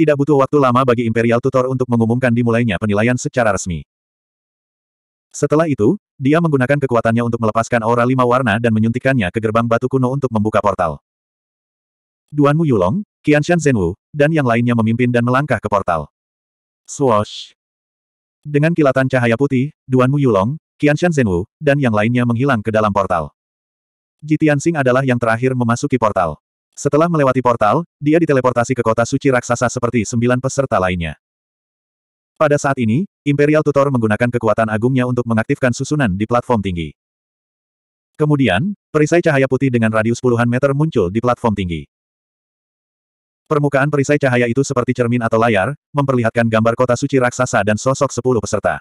Tidak butuh waktu lama bagi Imperial Tutor untuk mengumumkan dimulainya penilaian secara resmi. Setelah itu, dia menggunakan kekuatannya untuk melepaskan aura lima warna dan menyuntikannya ke gerbang batu kuno untuk membuka portal. Duan Mu Yulong, Shan Zhenwu, dan yang lainnya memimpin dan melangkah ke portal. Swoosh! Dengan kilatan cahaya putih, Duan Mu Yulong, Shan Zhenwu, dan yang lainnya menghilang ke dalam portal. Jitian Sing adalah yang terakhir memasuki portal. Setelah melewati portal, dia diteleportasi ke kota suci raksasa seperti sembilan peserta lainnya. Pada saat ini, Imperial Tutor menggunakan kekuatan agungnya untuk mengaktifkan susunan di platform tinggi. Kemudian, perisai cahaya putih dengan radius puluhan meter muncul di platform tinggi. Permukaan perisai cahaya itu seperti cermin atau layar, memperlihatkan gambar kota suci raksasa dan sosok sepuluh peserta.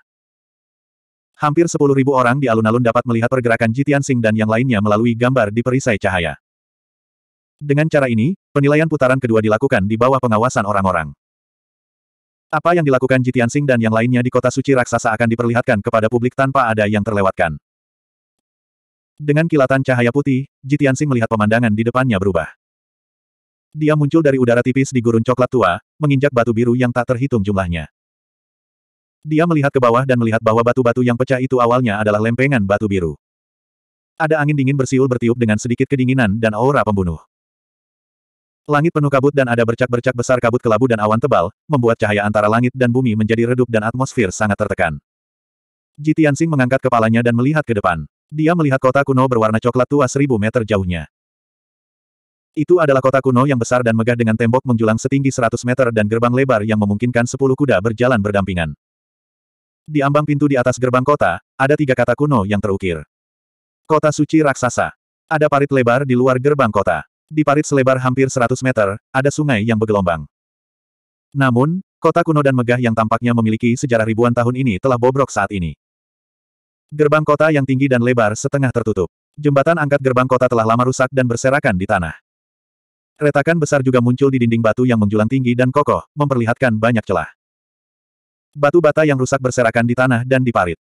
Hampir sepuluh ribu orang di alun-alun dapat melihat pergerakan Jitian Sing dan yang lainnya melalui gambar di perisai cahaya. Dengan cara ini, penilaian putaran kedua dilakukan di bawah pengawasan orang-orang. Apa yang dilakukan Jitian Jitiansing dan yang lainnya di kota suci raksasa akan diperlihatkan kepada publik tanpa ada yang terlewatkan. Dengan kilatan cahaya putih, Jitian Jitiansing melihat pemandangan di depannya berubah. Dia muncul dari udara tipis di gurun coklat tua, menginjak batu biru yang tak terhitung jumlahnya. Dia melihat ke bawah dan melihat bahwa batu-batu yang pecah itu awalnya adalah lempengan batu biru. Ada angin dingin bersiul bertiup dengan sedikit kedinginan dan aura pembunuh. Langit penuh kabut dan ada bercak-bercak besar kabut kelabu dan awan tebal, membuat cahaya antara langit dan bumi menjadi redup dan atmosfer sangat tertekan. Ji Tianxing mengangkat kepalanya dan melihat ke depan. Dia melihat kota kuno berwarna coklat tua seribu meter jauhnya. Itu adalah kota kuno yang besar dan megah dengan tembok menjulang setinggi seratus meter dan gerbang lebar yang memungkinkan sepuluh kuda berjalan berdampingan. Di ambang pintu di atas gerbang kota, ada tiga kata kuno yang terukir. Kota suci raksasa. Ada parit lebar di luar gerbang kota. Di parit selebar hampir 100 meter, ada sungai yang bergelombang. Namun, kota kuno dan megah yang tampaknya memiliki sejarah ribuan tahun ini telah bobrok saat ini. Gerbang kota yang tinggi dan lebar setengah tertutup. Jembatan angkat gerbang kota telah lama rusak dan berserakan di tanah. Retakan besar juga muncul di dinding batu yang menjulang tinggi dan kokoh, memperlihatkan banyak celah. Batu bata yang rusak berserakan di tanah dan di parit.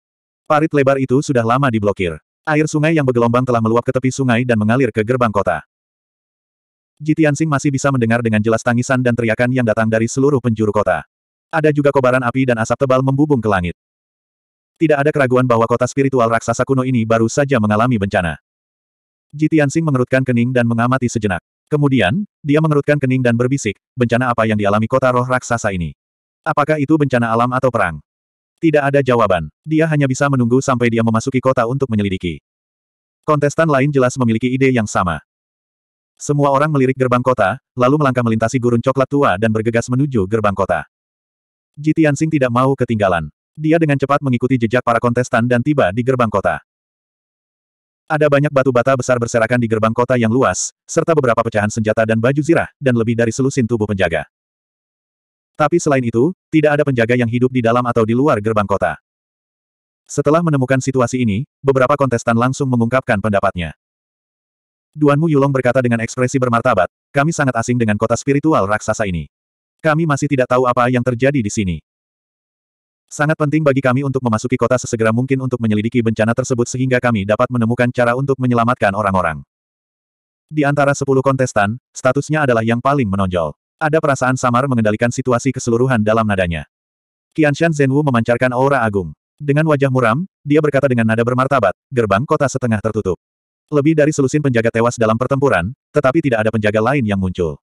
Parit lebar itu sudah lama diblokir. Air sungai yang bergelombang telah meluap ke tepi sungai dan mengalir ke gerbang kota. Ji Tianxing masih bisa mendengar dengan jelas tangisan dan teriakan yang datang dari seluruh penjuru kota. Ada juga kobaran api dan asap tebal membubung ke langit. Tidak ada keraguan bahwa kota spiritual raksasa kuno ini baru saja mengalami bencana. Ji Tianxing mengerutkan kening dan mengamati sejenak. Kemudian, dia mengerutkan kening dan berbisik, bencana apa yang dialami kota roh raksasa ini? Apakah itu bencana alam atau perang? Tidak ada jawaban. Dia hanya bisa menunggu sampai dia memasuki kota untuk menyelidiki. Kontestan lain jelas memiliki ide yang sama. Semua orang melirik gerbang kota, lalu melangkah melintasi gurun coklat tua dan bergegas menuju gerbang kota. Ji Tianxing tidak mau ketinggalan. Dia dengan cepat mengikuti jejak para kontestan dan tiba di gerbang kota. Ada banyak batu bata besar berserakan di gerbang kota yang luas, serta beberapa pecahan senjata dan baju zirah, dan lebih dari selusin tubuh penjaga. Tapi selain itu, tidak ada penjaga yang hidup di dalam atau di luar gerbang kota. Setelah menemukan situasi ini, beberapa kontestan langsung mengungkapkan pendapatnya. Duanmu Yulong berkata dengan ekspresi bermartabat, kami sangat asing dengan kota spiritual raksasa ini. Kami masih tidak tahu apa yang terjadi di sini. Sangat penting bagi kami untuk memasuki kota sesegera mungkin untuk menyelidiki bencana tersebut sehingga kami dapat menemukan cara untuk menyelamatkan orang-orang. Di antara sepuluh kontestan, statusnya adalah yang paling menonjol. Ada perasaan samar mengendalikan situasi keseluruhan dalam nadanya. Qianshan Zhenwu memancarkan aura agung. Dengan wajah muram, dia berkata dengan nada bermartabat, gerbang kota setengah tertutup. Lebih dari selusin penjaga tewas dalam pertempuran, tetapi tidak ada penjaga lain yang muncul.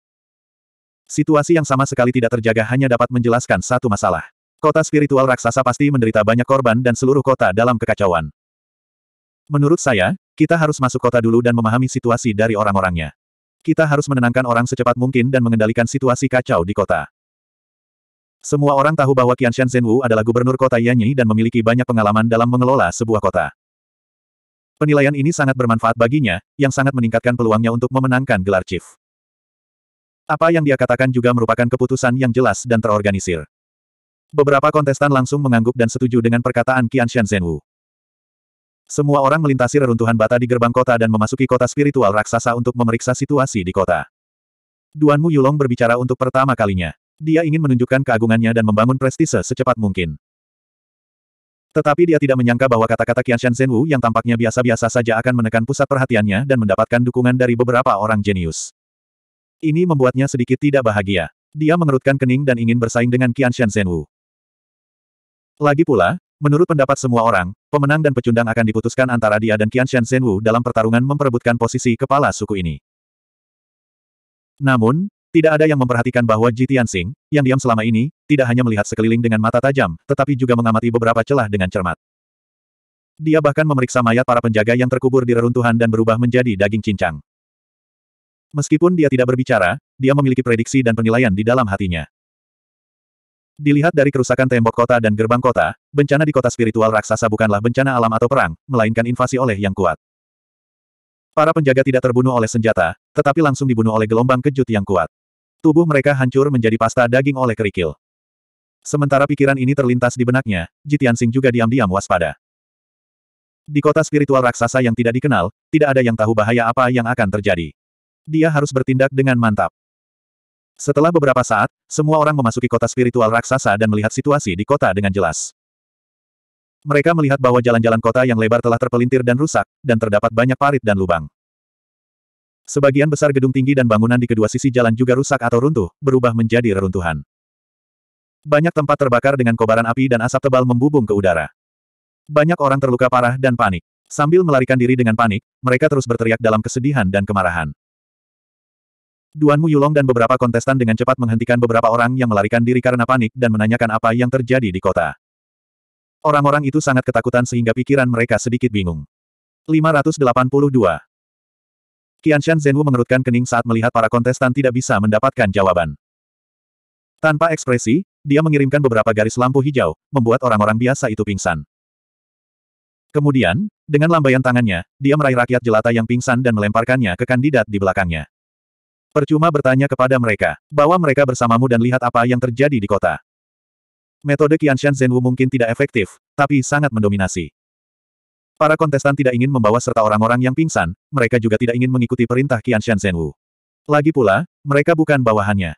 Situasi yang sama sekali tidak terjaga hanya dapat menjelaskan satu masalah. Kota spiritual raksasa pasti menderita banyak korban dan seluruh kota dalam kekacauan. Menurut saya, kita harus masuk kota dulu dan memahami situasi dari orang-orangnya. Kita harus menenangkan orang secepat mungkin dan mengendalikan situasi kacau di kota. Semua orang tahu bahwa Qianshan Zhenwu adalah gubernur kota Yanyi dan memiliki banyak pengalaman dalam mengelola sebuah kota. Penilaian ini sangat bermanfaat baginya, yang sangat meningkatkan peluangnya untuk memenangkan gelar chief. Apa yang dia katakan juga merupakan keputusan yang jelas dan terorganisir. Beberapa kontestan langsung mengangguk dan setuju dengan perkataan Qian Wu. Semua orang melintasi reruntuhan bata di gerbang kota dan memasuki kota spiritual raksasa untuk memeriksa situasi di kota. Duan Mu Yulong berbicara untuk pertama kalinya. Dia ingin menunjukkan keagungannya dan membangun prestise secepat mungkin. Tetapi dia tidak menyangka bahwa kata-kata Qian Shan Zhenwu yang tampaknya biasa-biasa saja akan menekan pusat perhatiannya dan mendapatkan dukungan dari beberapa orang jenius. Ini membuatnya sedikit tidak bahagia. Dia mengerutkan kening dan ingin bersaing dengan Qian Shan Zhenwu. Lagi pula, menurut pendapat semua orang, pemenang dan pecundang akan diputuskan antara dia dan Qian Shan Zhenwu dalam pertarungan memperebutkan posisi kepala suku ini. Namun, tidak ada yang memperhatikan bahwa Ji Tianxing, yang diam selama ini, tidak hanya melihat sekeliling dengan mata tajam, tetapi juga mengamati beberapa celah dengan cermat. Dia bahkan memeriksa mayat para penjaga yang terkubur di reruntuhan dan berubah menjadi daging cincang. Meskipun dia tidak berbicara, dia memiliki prediksi dan penilaian di dalam hatinya. Dilihat dari kerusakan tembok kota dan gerbang kota, bencana di kota spiritual raksasa bukanlah bencana alam atau perang, melainkan invasi oleh yang kuat. Para penjaga tidak terbunuh oleh senjata, tetapi langsung dibunuh oleh gelombang kejut yang kuat. Tubuh mereka hancur menjadi pasta daging oleh kerikil. Sementara pikiran ini terlintas di benaknya, Jitian Sing juga diam-diam waspada. Di kota spiritual raksasa yang tidak dikenal, tidak ada yang tahu bahaya apa yang akan terjadi. Dia harus bertindak dengan mantap. Setelah beberapa saat, semua orang memasuki kota spiritual raksasa dan melihat situasi di kota dengan jelas. Mereka melihat bahwa jalan-jalan kota yang lebar telah terpelintir dan rusak, dan terdapat banyak parit dan lubang. Sebagian besar gedung tinggi dan bangunan di kedua sisi jalan juga rusak atau runtuh, berubah menjadi reruntuhan. Banyak tempat terbakar dengan kobaran api dan asap tebal membubung ke udara. Banyak orang terluka parah dan panik. Sambil melarikan diri dengan panik, mereka terus berteriak dalam kesedihan dan kemarahan. Duan Mu Yulong dan beberapa kontestan dengan cepat menghentikan beberapa orang yang melarikan diri karena panik dan menanyakan apa yang terjadi di kota. Orang-orang itu sangat ketakutan sehingga pikiran mereka sedikit bingung. 582. Shan Zhenwu mengerutkan kening saat melihat para kontestan tidak bisa mendapatkan jawaban. Tanpa ekspresi, dia mengirimkan beberapa garis lampu hijau, membuat orang-orang biasa itu pingsan. Kemudian, dengan lambaian tangannya, dia meraih rakyat jelata yang pingsan dan melemparkannya ke kandidat di belakangnya. Percuma bertanya kepada mereka, bawa mereka bersamamu dan lihat apa yang terjadi di kota. Metode Shan Zhenwu mungkin tidak efektif, tapi sangat mendominasi. Para kontestan tidak ingin membawa serta orang-orang yang pingsan, mereka juga tidak ingin mengikuti perintah Qian Shan Zhenwu. Lagi pula, mereka bukan bawahannya.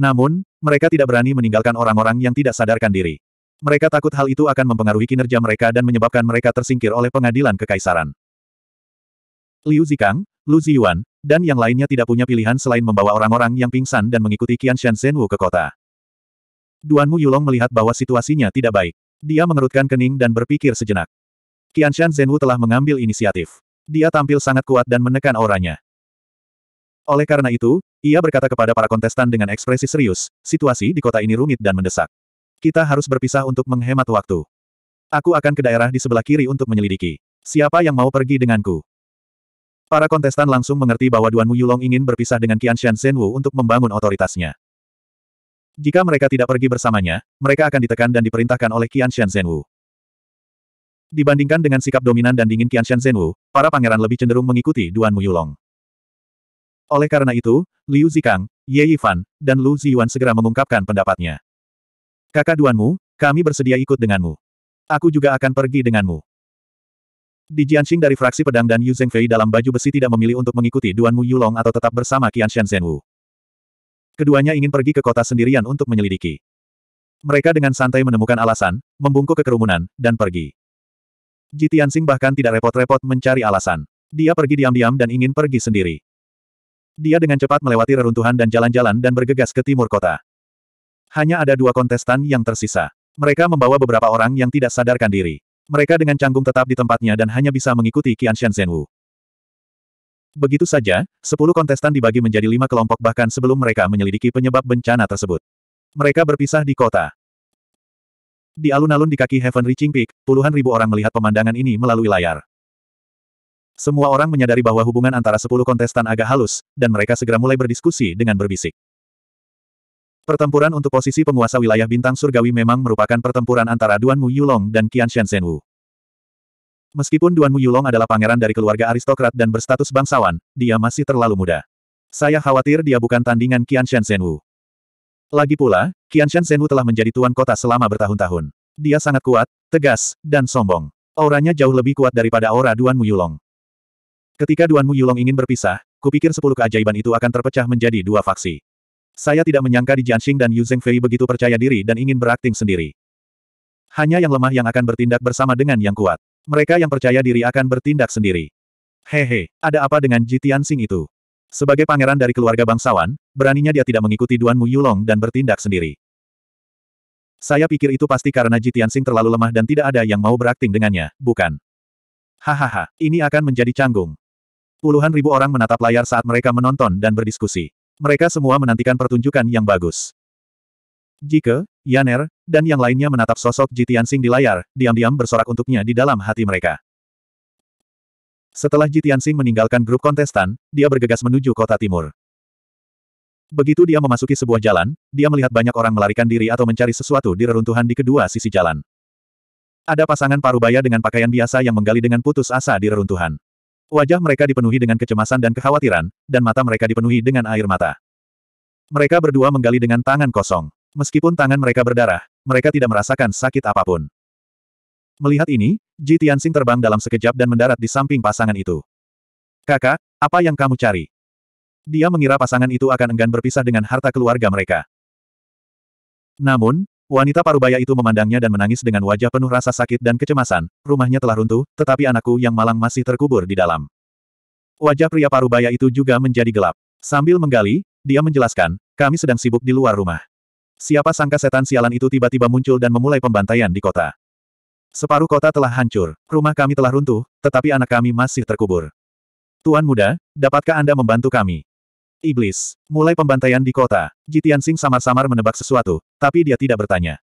Namun, mereka tidak berani meninggalkan orang-orang yang tidak sadarkan diri. Mereka takut hal itu akan mempengaruhi kinerja mereka dan menyebabkan mereka tersingkir oleh pengadilan kekaisaran. Liu Zikang, Lu Ziyuan, dan yang lainnya tidak punya pilihan selain membawa orang-orang yang pingsan dan mengikuti Qian Shan Zhenwu ke kota. Duan Mu Yulong melihat bahwa situasinya tidak baik. Dia mengerutkan kening dan berpikir sejenak. Qianshan Zhenwu telah mengambil inisiatif. Dia tampil sangat kuat dan menekan auranya. Oleh karena itu, ia berkata kepada para kontestan dengan ekspresi serius, situasi di kota ini rumit dan mendesak. Kita harus berpisah untuk menghemat waktu. Aku akan ke daerah di sebelah kiri untuk menyelidiki. Siapa yang mau pergi denganku? Para kontestan langsung mengerti bahwa Duan Yulong ingin berpisah dengan Qianshan Zhenwu untuk membangun otoritasnya. Jika mereka tidak pergi bersamanya, mereka akan ditekan dan diperintahkan oleh Qianshan Zhenwu. Dibandingkan dengan sikap dominan dan dingin Qianshan Zhenwu, para pangeran lebih cenderung mengikuti Duan Mu Yulong. Oleh karena itu, Liu Zikang, Ye Yifan, dan Lu Ziyuan segera mengungkapkan pendapatnya. Kakak Duanmu, kami bersedia ikut denganmu. Aku juga akan pergi denganmu. Di Jianxing dari fraksi pedang dan Yu Zhengfei dalam baju besi tidak memilih untuk mengikuti Duan Mu Yulong atau tetap bersama Qian Zhen Zhenwu. Keduanya ingin pergi ke kota sendirian untuk menyelidiki. Mereka dengan santai menemukan alasan, membungkuk ke kerumunan, dan pergi. Ji Tianxing bahkan tidak repot-repot mencari alasan. Dia pergi diam-diam dan ingin pergi sendiri. Dia dengan cepat melewati reruntuhan dan jalan-jalan dan bergegas ke timur kota. Hanya ada dua kontestan yang tersisa. Mereka membawa beberapa orang yang tidak sadarkan diri. Mereka dengan canggung tetap di tempatnya dan hanya bisa mengikuti Qianshan Zhenwu. Begitu saja, sepuluh kontestan dibagi menjadi lima kelompok bahkan sebelum mereka menyelidiki penyebab bencana tersebut. Mereka berpisah di kota. Di alun-alun di kaki Heaven Reaching Peak, puluhan ribu orang melihat pemandangan ini melalui layar. Semua orang menyadari bahwa hubungan antara sepuluh kontestan agak halus, dan mereka segera mulai berdiskusi dengan berbisik. Pertempuran untuk posisi penguasa wilayah bintang surgawi memang merupakan pertempuran antara Duan Mu Yulong dan Qian Shen Shenwu. Wu. Meskipun Duan Mu Yulong adalah pangeran dari keluarga aristokrat dan berstatus bangsawan, dia masih terlalu muda. Saya khawatir dia bukan tandingan Qian Shen Shenwu. Wu. Lagi pula, Shen Senwu telah menjadi tuan kota selama bertahun-tahun. Dia sangat kuat, tegas, dan sombong. Auranya jauh lebih kuat daripada aura Duan Muyulong. Ketika Duan Muyulong ingin berpisah, kupikir sepuluh keajaiban itu akan terpecah menjadi dua faksi. Saya tidak menyangka di Jianxing dan Yu Zhengfei begitu percaya diri dan ingin berakting sendiri. Hanya yang lemah yang akan bertindak bersama dengan yang kuat. Mereka yang percaya diri akan bertindak sendiri. Hehe, ada apa dengan Jitian Sing itu? Sebagai pangeran dari keluarga bangsawan, beraninya dia tidak mengikuti Duan Mu Yulong dan bertindak sendiri. Saya pikir itu pasti karena Ji Tianxing terlalu lemah dan tidak ada yang mau berakting dengannya, bukan? Hahaha, ini akan menjadi canggung. Puluhan ribu orang menatap layar saat mereka menonton dan berdiskusi. Mereka semua menantikan pertunjukan yang bagus. Jike, Yaner, dan yang lainnya menatap sosok Ji Tianxing di layar, diam-diam bersorak untuknya di dalam hati mereka. Setelah Jitian Jitiansing meninggalkan grup kontestan, dia bergegas menuju kota timur. Begitu dia memasuki sebuah jalan, dia melihat banyak orang melarikan diri atau mencari sesuatu di reruntuhan di kedua sisi jalan. Ada pasangan parubaya dengan pakaian biasa yang menggali dengan putus asa di reruntuhan. Wajah mereka dipenuhi dengan kecemasan dan kekhawatiran, dan mata mereka dipenuhi dengan air mata. Mereka berdua menggali dengan tangan kosong. Meskipun tangan mereka berdarah, mereka tidak merasakan sakit apapun. Melihat ini, Ji Tianxing terbang dalam sekejap dan mendarat di samping pasangan itu. Kakak, apa yang kamu cari? Dia mengira pasangan itu akan enggan berpisah dengan harta keluarga mereka. Namun, wanita parubaya itu memandangnya dan menangis dengan wajah penuh rasa sakit dan kecemasan, rumahnya telah runtuh, tetapi anakku yang malang masih terkubur di dalam. Wajah pria parubaya itu juga menjadi gelap. Sambil menggali, dia menjelaskan, kami sedang sibuk di luar rumah. Siapa sangka setan sialan itu tiba-tiba muncul dan memulai pembantaian di kota. Separuh kota telah hancur, rumah kami telah runtuh, tetapi anak kami masih terkubur. Tuan muda, dapatkah Anda membantu kami? Iblis. Mulai pembantaian di kota, Jitian Sing samar-samar menebak sesuatu, tapi dia tidak bertanya.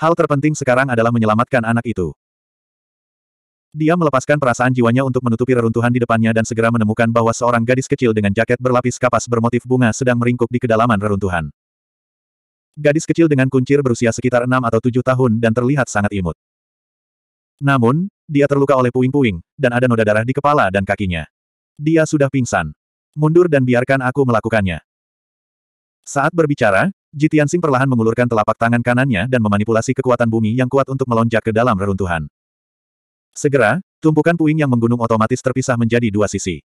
Hal terpenting sekarang adalah menyelamatkan anak itu. Dia melepaskan perasaan jiwanya untuk menutupi reruntuhan di depannya dan segera menemukan bahwa seorang gadis kecil dengan jaket berlapis kapas bermotif bunga sedang meringkuk di kedalaman reruntuhan. Gadis kecil dengan kuncir berusia sekitar enam atau tujuh tahun dan terlihat sangat imut. Namun, dia terluka oleh puing-puing, dan ada noda darah di kepala dan kakinya. Dia sudah pingsan. Mundur dan biarkan aku melakukannya. Saat berbicara, Jitian Sing perlahan mengulurkan telapak tangan kanannya dan memanipulasi kekuatan bumi yang kuat untuk melonjak ke dalam reruntuhan. Segera, tumpukan puing yang menggunung otomatis terpisah menjadi dua sisi.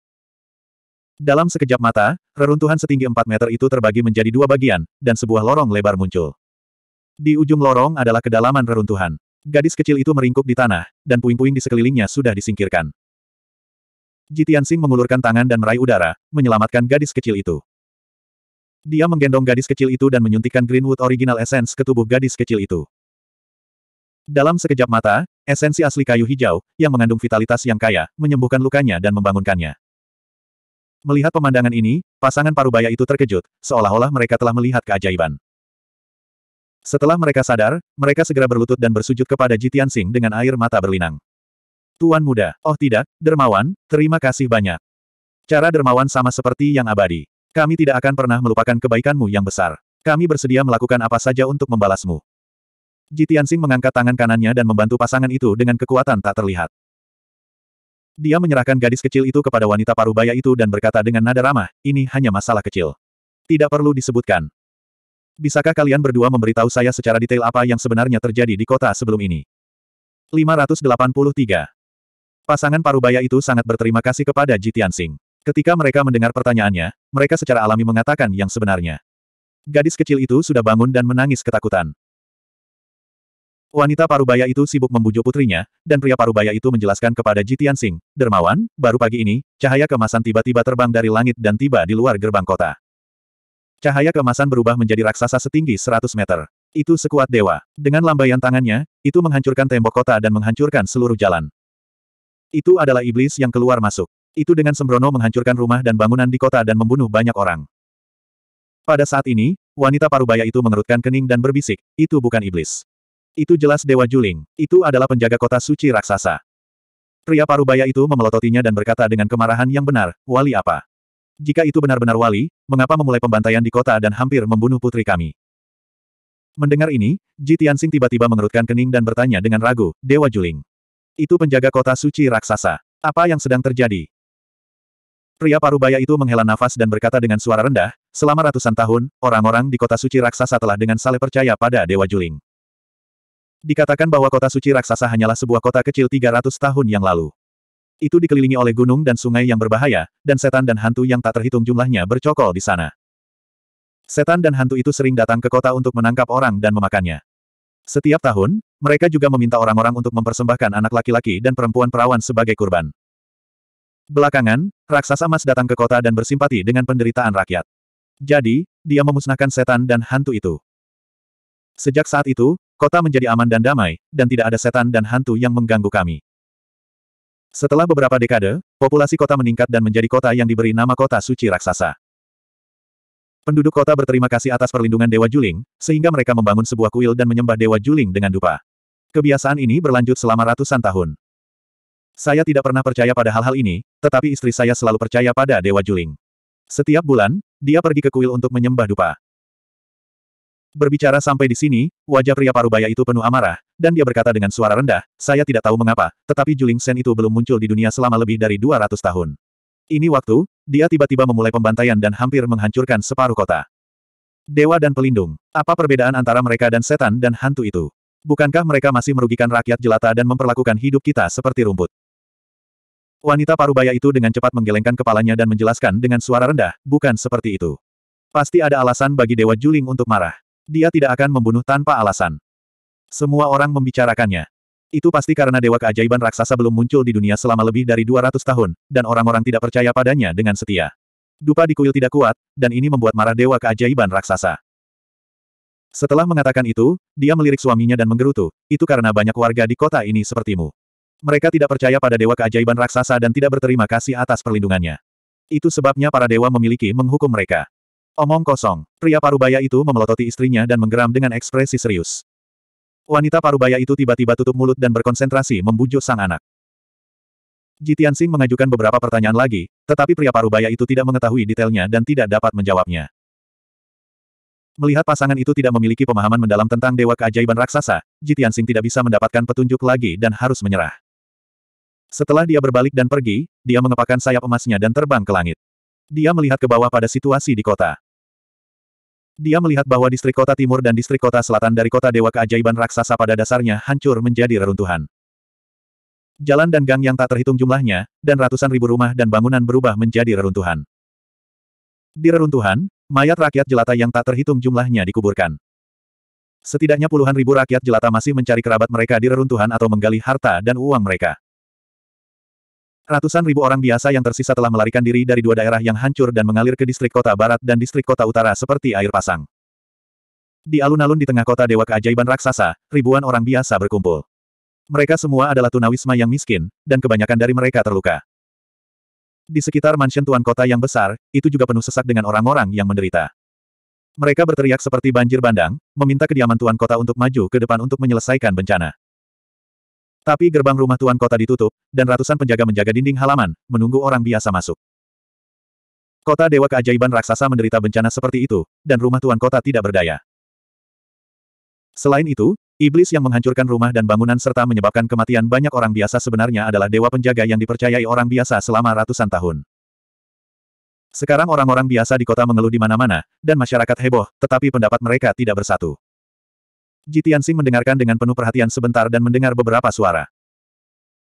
Dalam sekejap mata, reruntuhan setinggi 4 meter itu terbagi menjadi dua bagian, dan sebuah lorong lebar muncul. Di ujung lorong adalah kedalaman reruntuhan. Gadis kecil itu meringkuk di tanah, dan puing-puing di sekelilingnya sudah disingkirkan. Jitian Sing mengulurkan tangan dan meraih udara, menyelamatkan gadis kecil itu. Dia menggendong gadis kecil itu dan menyuntikkan Greenwood Original Essence ke tubuh gadis kecil itu. Dalam sekejap mata, esensi asli kayu hijau, yang mengandung vitalitas yang kaya, menyembuhkan lukanya dan membangunkannya. Melihat pemandangan ini, pasangan parubaya itu terkejut, seolah-olah mereka telah melihat keajaiban. Setelah mereka sadar, mereka segera berlutut dan bersujud kepada Jitian Sing dengan air mata berlinang. Tuan muda, oh tidak, dermawan, terima kasih banyak. Cara dermawan sama seperti yang abadi. Kami tidak akan pernah melupakan kebaikanmu yang besar. Kami bersedia melakukan apa saja untuk membalasmu. Jitian Sing mengangkat tangan kanannya dan membantu pasangan itu dengan kekuatan tak terlihat. Dia menyerahkan gadis kecil itu kepada wanita parubaya itu dan berkata dengan nada ramah, ini hanya masalah kecil. Tidak perlu disebutkan. Bisakah kalian berdua memberitahu saya secara detail apa yang sebenarnya terjadi di kota sebelum ini? 583. Pasangan Parubaya itu sangat berterima kasih kepada Jitian Tianxing. Ketika mereka mendengar pertanyaannya, mereka secara alami mengatakan yang sebenarnya. Gadis kecil itu sudah bangun dan menangis ketakutan. Wanita parubaya itu sibuk membujuk putrinya, dan pria parubaya itu menjelaskan kepada Jitian Tianxing, dermawan, baru pagi ini, cahaya kemasan tiba-tiba terbang dari langit dan tiba di luar gerbang kota. Cahaya kemasan berubah menjadi raksasa setinggi 100 meter. Itu sekuat dewa. Dengan lambaian tangannya, itu menghancurkan tembok kota dan menghancurkan seluruh jalan. Itu adalah iblis yang keluar masuk. Itu dengan sembrono menghancurkan rumah dan bangunan di kota dan membunuh banyak orang. Pada saat ini, wanita parubaya itu mengerutkan kening dan berbisik, itu bukan iblis. Itu jelas Dewa Juling, itu adalah penjaga kota suci raksasa. Pria parubaya itu memelototinya dan berkata dengan kemarahan yang benar, wali apa? Jika itu benar-benar wali, mengapa memulai pembantaian di kota dan hampir membunuh putri kami? Mendengar ini, Ji Tianxing tiba-tiba mengerutkan kening dan bertanya dengan ragu, Dewa Juling. Itu penjaga kota suci raksasa. Apa yang sedang terjadi? Pria parubaya itu menghela nafas dan berkata dengan suara rendah, selama ratusan tahun, orang-orang di kota suci raksasa telah dengan saleh percaya pada Dewa Juling. Dikatakan bahwa kota suci raksasa hanyalah sebuah kota kecil 300 tahun yang lalu. Itu dikelilingi oleh gunung dan sungai yang berbahaya, dan setan dan hantu yang tak terhitung jumlahnya bercokol di sana. Setan dan hantu itu sering datang ke kota untuk menangkap orang dan memakannya. Setiap tahun, mereka juga meminta orang-orang untuk mempersembahkan anak laki-laki dan perempuan perawan sebagai kurban. Belakangan, raksasa emas datang ke kota dan bersimpati dengan penderitaan rakyat. Jadi, dia memusnahkan setan dan hantu itu. Sejak saat itu, kota menjadi aman dan damai, dan tidak ada setan dan hantu yang mengganggu kami. Setelah beberapa dekade, populasi kota meningkat dan menjadi kota yang diberi nama kota suci raksasa. Penduduk kota berterima kasih atas perlindungan Dewa Juling, sehingga mereka membangun sebuah kuil dan menyembah Dewa Juling dengan dupa. Kebiasaan ini berlanjut selama ratusan tahun. Saya tidak pernah percaya pada hal-hal ini, tetapi istri saya selalu percaya pada Dewa Juling. Setiap bulan, dia pergi ke kuil untuk menyembah dupa. Berbicara sampai di sini, wajah pria parubaya itu penuh amarah, dan dia berkata dengan suara rendah, saya tidak tahu mengapa, tetapi Juling Sen itu belum muncul di dunia selama lebih dari 200 tahun. Ini waktu, dia tiba-tiba memulai pembantaian dan hampir menghancurkan separuh kota. Dewa dan pelindung, apa perbedaan antara mereka dan setan dan hantu itu? Bukankah mereka masih merugikan rakyat jelata dan memperlakukan hidup kita seperti rumput? Wanita parubaya itu dengan cepat menggelengkan kepalanya dan menjelaskan dengan suara rendah, bukan seperti itu. Pasti ada alasan bagi Dewa Juling untuk marah. Dia tidak akan membunuh tanpa alasan. Semua orang membicarakannya. Itu pasti karena dewa keajaiban raksasa belum muncul di dunia selama lebih dari 200 tahun, dan orang-orang tidak percaya padanya dengan setia. Dupa di kuil tidak kuat, dan ini membuat marah dewa keajaiban raksasa. Setelah mengatakan itu, dia melirik suaminya dan menggerutu, itu karena banyak warga di kota ini sepertimu. Mereka tidak percaya pada dewa keajaiban raksasa dan tidak berterima kasih atas perlindungannya. Itu sebabnya para dewa memiliki menghukum mereka. Omong kosong. Pria parubaya itu memelototi istrinya dan menggeram dengan ekspresi serius. Wanita parubaya itu tiba-tiba tutup mulut dan berkonsentrasi membujuk sang anak. Jitian Singh mengajukan beberapa pertanyaan lagi, tetapi pria parubaya itu tidak mengetahui detailnya dan tidak dapat menjawabnya. Melihat pasangan itu tidak memiliki pemahaman mendalam tentang dewa keajaiban raksasa, Jitian Singh tidak bisa mendapatkan petunjuk lagi dan harus menyerah. Setelah dia berbalik dan pergi, dia mengepakkan sayap emasnya dan terbang ke langit. Dia melihat ke bawah pada situasi di kota. Dia melihat bahwa distrik kota timur dan distrik kota selatan dari kota Dewa Keajaiban Raksasa pada dasarnya hancur menjadi reruntuhan. Jalan dan gang yang tak terhitung jumlahnya, dan ratusan ribu rumah dan bangunan berubah menjadi reruntuhan. Di reruntuhan, mayat rakyat jelata yang tak terhitung jumlahnya dikuburkan. Setidaknya puluhan ribu rakyat jelata masih mencari kerabat mereka di reruntuhan atau menggali harta dan uang mereka. Ratusan ribu orang biasa yang tersisa telah melarikan diri dari dua daerah yang hancur dan mengalir ke distrik kota barat dan distrik kota utara seperti air pasang. Di alun-alun di tengah kota Dewa Keajaiban Raksasa, ribuan orang biasa berkumpul. Mereka semua adalah tunawisma yang miskin, dan kebanyakan dari mereka terluka. Di sekitar mansion tuan kota yang besar, itu juga penuh sesak dengan orang-orang yang menderita. Mereka berteriak seperti banjir bandang, meminta kediaman tuan kota untuk maju ke depan untuk menyelesaikan bencana. Tapi gerbang rumah tuan kota ditutup, dan ratusan penjaga menjaga dinding halaman, menunggu orang biasa masuk. Kota Dewa Keajaiban Raksasa menderita bencana seperti itu, dan rumah tuan kota tidak berdaya. Selain itu, iblis yang menghancurkan rumah dan bangunan serta menyebabkan kematian banyak orang biasa sebenarnya adalah dewa penjaga yang dipercayai orang biasa selama ratusan tahun. Sekarang orang-orang biasa di kota mengeluh di mana-mana, dan masyarakat heboh, tetapi pendapat mereka tidak bersatu. Ji Tianxing mendengarkan dengan penuh perhatian sebentar dan mendengar beberapa suara.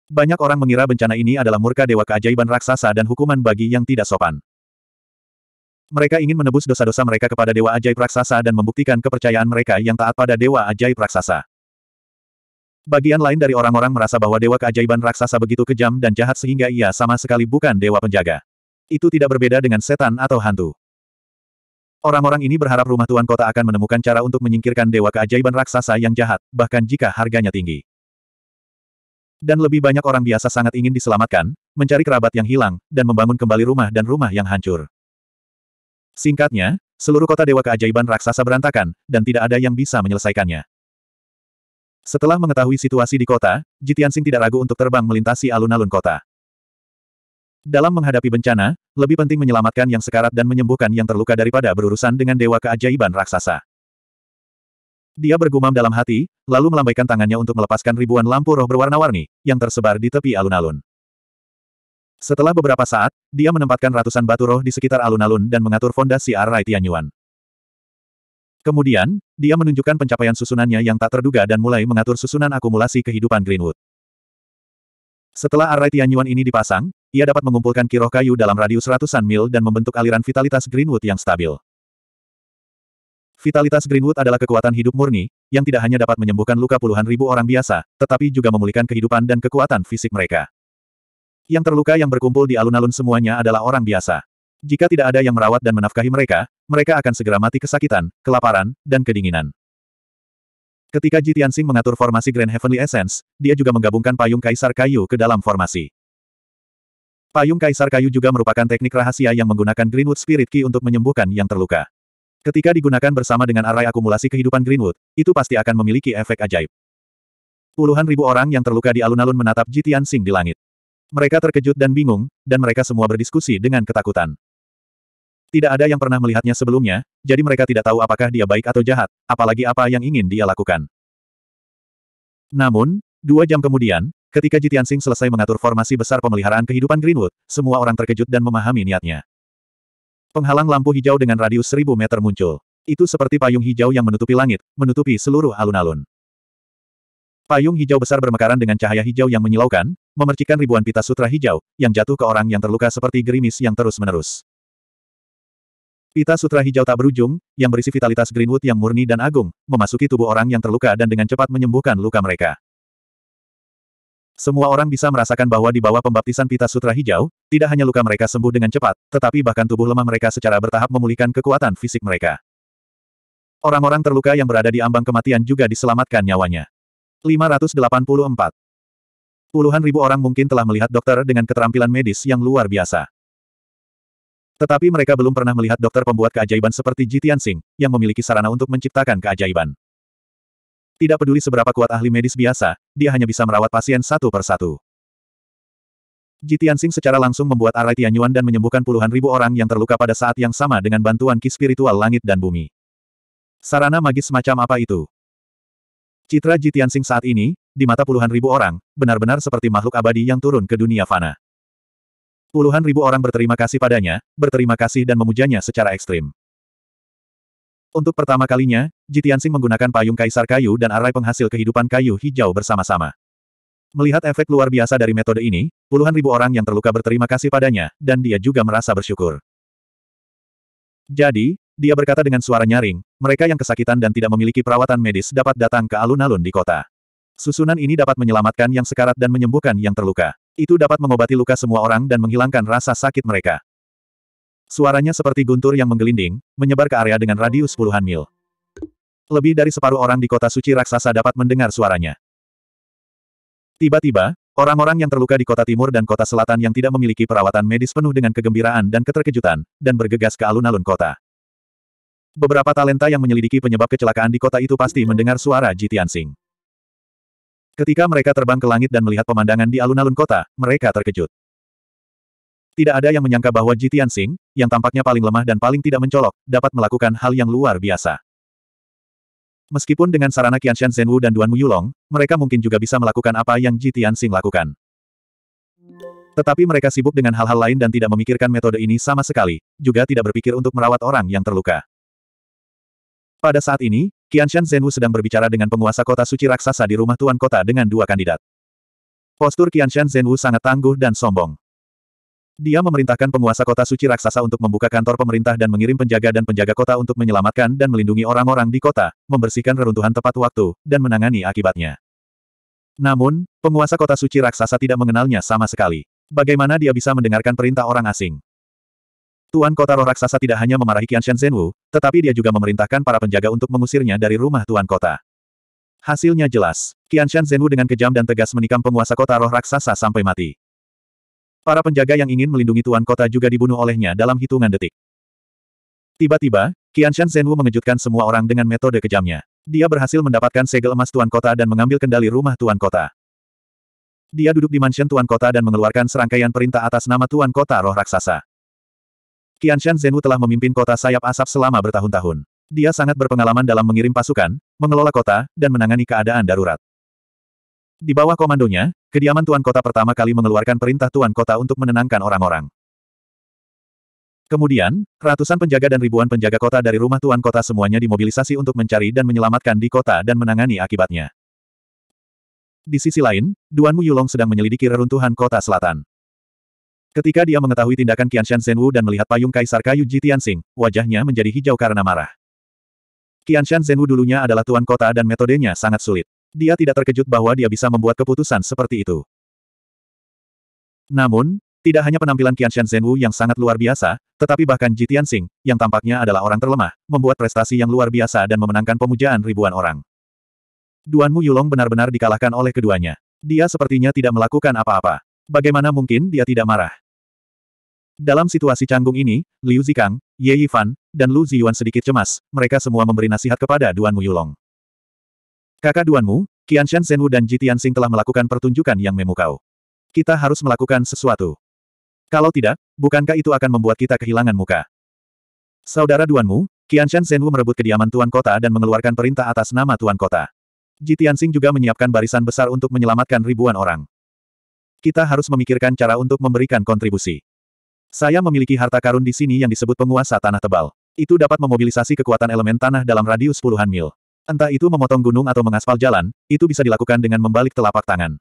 Banyak orang mengira bencana ini adalah murka dewa keajaiban raksasa dan hukuman bagi yang tidak sopan. Mereka ingin menebus dosa-dosa mereka kepada dewa ajaib raksasa dan membuktikan kepercayaan mereka yang taat pada dewa ajaib raksasa. Bagian lain dari orang-orang merasa bahwa dewa keajaiban raksasa begitu kejam dan jahat sehingga ia sama sekali bukan dewa penjaga. Itu tidak berbeda dengan setan atau hantu. Orang-orang ini berharap rumah tuan kota akan menemukan cara untuk menyingkirkan dewa keajaiban raksasa yang jahat, bahkan jika harganya tinggi. Dan lebih banyak orang biasa sangat ingin diselamatkan, mencari kerabat yang hilang, dan membangun kembali rumah dan rumah yang hancur. Singkatnya, seluruh kota dewa keajaiban raksasa berantakan, dan tidak ada yang bisa menyelesaikannya. Setelah mengetahui situasi di kota, Jitiansing tidak ragu untuk terbang melintasi alun-alun kota. Dalam menghadapi bencana, lebih penting menyelamatkan yang sekarat dan menyembuhkan yang terluka daripada berurusan dengan dewa keajaiban raksasa. Dia bergumam dalam hati, lalu melambaikan tangannya untuk melepaskan ribuan lampu roh berwarna-warni, yang tersebar di tepi alun-alun. Setelah beberapa saat, dia menempatkan ratusan batu roh di sekitar alun-alun dan mengatur fondasi Arai Tianyuan. Kemudian, dia menunjukkan pencapaian susunannya yang tak terduga dan mulai mengatur susunan akumulasi kehidupan Greenwood. Setelah arai Tianyuan ini dipasang, ia dapat mengumpulkan kiroh kayu dalam radius ratusan mil dan membentuk aliran vitalitas Greenwood yang stabil. Vitalitas Greenwood adalah kekuatan hidup murni, yang tidak hanya dapat menyembuhkan luka puluhan ribu orang biasa, tetapi juga memulihkan kehidupan dan kekuatan fisik mereka. Yang terluka yang berkumpul di alun-alun semuanya adalah orang biasa. Jika tidak ada yang merawat dan menafkahi mereka, mereka akan segera mati kesakitan, kelaparan, dan kedinginan. Ketika Ji Tianxing mengatur formasi Grand Heavenly Essence, dia juga menggabungkan payung kaisar kayu ke dalam formasi. Payung kaisar kayu juga merupakan teknik rahasia yang menggunakan Greenwood Spirit Key untuk menyembuhkan yang terluka. Ketika digunakan bersama dengan arai akumulasi kehidupan Greenwood, itu pasti akan memiliki efek ajaib. Puluhan ribu orang yang terluka di alun-alun menatap Ji Tianxing di langit. Mereka terkejut dan bingung, dan mereka semua berdiskusi dengan ketakutan. Tidak ada yang pernah melihatnya sebelumnya, jadi mereka tidak tahu apakah dia baik atau jahat, apalagi apa yang ingin dia lakukan. Namun, dua jam kemudian, ketika Jitian Sing selesai mengatur formasi besar pemeliharaan kehidupan Greenwood, semua orang terkejut dan memahami niatnya. Penghalang lampu hijau dengan radius seribu meter muncul. Itu seperti payung hijau yang menutupi langit, menutupi seluruh alun-alun. Payung hijau besar bermekaran dengan cahaya hijau yang menyilaukan, memercikan ribuan pita sutra hijau, yang jatuh ke orang yang terluka seperti gerimis yang terus-menerus. Pita sutra hijau tak berujung, yang berisi vitalitas Greenwood yang murni dan agung, memasuki tubuh orang yang terluka dan dengan cepat menyembuhkan luka mereka. Semua orang bisa merasakan bahwa di bawah pembaptisan pita sutra hijau, tidak hanya luka mereka sembuh dengan cepat, tetapi bahkan tubuh lemah mereka secara bertahap memulihkan kekuatan fisik mereka. Orang-orang terluka yang berada di ambang kematian juga diselamatkan nyawanya. 584. Puluhan ribu orang mungkin telah melihat dokter dengan keterampilan medis yang luar biasa. Tetapi mereka belum pernah melihat dokter pembuat keajaiban seperti Ji Tianxing, yang memiliki sarana untuk menciptakan keajaiban. Tidak peduli seberapa kuat ahli medis biasa, dia hanya bisa merawat pasien satu per satu. Ji Tianxing secara langsung membuat arai Tianyuan dan menyembuhkan puluhan ribu orang yang terluka pada saat yang sama dengan bantuan ki spiritual langit dan bumi. Sarana magis semacam apa itu? Citra Ji Tianxing saat ini, di mata puluhan ribu orang, benar-benar seperti makhluk abadi yang turun ke dunia fana. Puluhan ribu orang berterima kasih padanya, berterima kasih dan memujanya secara ekstrim. Untuk pertama kalinya, Jitiansing menggunakan payung kaisar kayu dan arai penghasil kehidupan kayu hijau bersama-sama. Melihat efek luar biasa dari metode ini, puluhan ribu orang yang terluka berterima kasih padanya, dan dia juga merasa bersyukur. Jadi, dia berkata dengan suara nyaring, mereka yang kesakitan dan tidak memiliki perawatan medis dapat datang ke alun-alun di kota. Susunan ini dapat menyelamatkan yang sekarat dan menyembuhkan yang terluka. Itu dapat mengobati luka semua orang dan menghilangkan rasa sakit mereka. Suaranya seperti guntur yang menggelinding, menyebar ke area dengan radius puluhan mil. Lebih dari separuh orang di kota suci raksasa dapat mendengar suaranya. Tiba-tiba, orang-orang yang terluka di kota timur dan kota selatan yang tidak memiliki perawatan medis penuh dengan kegembiraan dan keterkejutan, dan bergegas ke alun-alun kota. Beberapa talenta yang menyelidiki penyebab kecelakaan di kota itu pasti mendengar suara Jitian Singh. Ketika mereka terbang ke langit dan melihat pemandangan di alun-alun kota, mereka terkejut. Tidak ada yang menyangka bahwa Jitian Sing, yang tampaknya paling lemah dan paling tidak mencolok, dapat melakukan hal yang luar biasa. Meskipun dengan sarana Qianshan Zhenwu dan Duan Mu Yulong, mereka mungkin juga bisa melakukan apa yang Jitian Sing lakukan. Tetapi mereka sibuk dengan hal-hal lain dan tidak memikirkan metode ini sama sekali, juga tidak berpikir untuk merawat orang yang terluka. Pada saat ini, Qianshan Zhenwu sedang berbicara dengan penguasa kota suci raksasa di rumah tuan kota dengan dua kandidat. Postur Qianshan Zhenwu sangat tangguh dan sombong. Dia memerintahkan penguasa kota suci raksasa untuk membuka kantor pemerintah dan mengirim penjaga dan penjaga kota untuk menyelamatkan dan melindungi orang-orang di kota, membersihkan reruntuhan tepat waktu, dan menangani akibatnya. Namun, penguasa kota suci raksasa tidak mengenalnya sama sekali. Bagaimana dia bisa mendengarkan perintah orang asing? Tuan Kota Roh Raksasa tidak hanya memarahi Qian Shen Zhenwu, tetapi dia juga memerintahkan para penjaga untuk mengusirnya dari rumah Tuan Kota. Hasilnya jelas. Qian Shen Zhenwu dengan kejam dan tegas menikam penguasa kota roh raksasa sampai mati. Para penjaga yang ingin melindungi Tuan Kota juga dibunuh olehnya dalam hitungan detik. Tiba-tiba, Qian Shen Zhenwu mengejutkan semua orang dengan metode kejamnya. Dia berhasil mendapatkan segel emas Tuan Kota dan mengambil kendali rumah Tuan Kota. Dia duduk di mansion Tuan Kota dan mengeluarkan serangkaian perintah atas nama Tuan Kota Roh Raksasa. Qianshan Zenu telah memimpin kota sayap asap selama bertahun-tahun. Dia sangat berpengalaman dalam mengirim pasukan, mengelola kota, dan menangani keadaan darurat. Di bawah komandonya, kediaman Tuan Kota pertama kali mengeluarkan perintah Tuan Kota untuk menenangkan orang-orang. Kemudian, ratusan penjaga dan ribuan penjaga kota dari rumah Tuan Kota semuanya dimobilisasi untuk mencari dan menyelamatkan di kota dan menangani akibatnya. Di sisi lain, Duan Mu Yulong sedang menyelidiki reruntuhan kota selatan. Ketika dia mengetahui tindakan Qian Shan Zhenwu dan melihat payung Kaisar Kayu Ji Tianxing, wajahnya menjadi hijau karena marah. Qian Shan Zhenwu dulunya adalah tuan kota dan metodenya sangat sulit. Dia tidak terkejut bahwa dia bisa membuat keputusan seperti itu. Namun, tidak hanya penampilan Qian Shan Zhenwu yang sangat luar biasa, tetapi bahkan Ji Tianxing, yang tampaknya adalah orang terlemah, membuat prestasi yang luar biasa dan memenangkan pemujaan ribuan orang. Duan Mu Yulong benar-benar dikalahkan oleh keduanya. Dia sepertinya tidak melakukan apa-apa. Bagaimana mungkin dia tidak marah? Dalam situasi canggung ini, Liu Zikang, Ye Yifan, dan Lu Ziyuan sedikit cemas, mereka semua memberi nasihat kepada Mu Yulong. Kakak Duan Mu, Duanmu, Qianshan Senwu dan Ji Tianxing telah melakukan pertunjukan yang memukau. Kita harus melakukan sesuatu. Kalau tidak, bukankah itu akan membuat kita kehilangan muka? Saudara Duan Mu, Duanmu, Qianshan Senwu merebut kediaman Tuan Kota dan mengeluarkan perintah atas nama Tuan Kota. Ji Tianxing juga menyiapkan barisan besar untuk menyelamatkan ribuan orang. Kita harus memikirkan cara untuk memberikan kontribusi. Saya memiliki harta karun di sini yang disebut penguasa tanah tebal. Itu dapat memobilisasi kekuatan elemen tanah dalam radius puluhan mil. Entah itu memotong gunung atau mengaspal jalan, itu bisa dilakukan dengan membalik telapak tangan.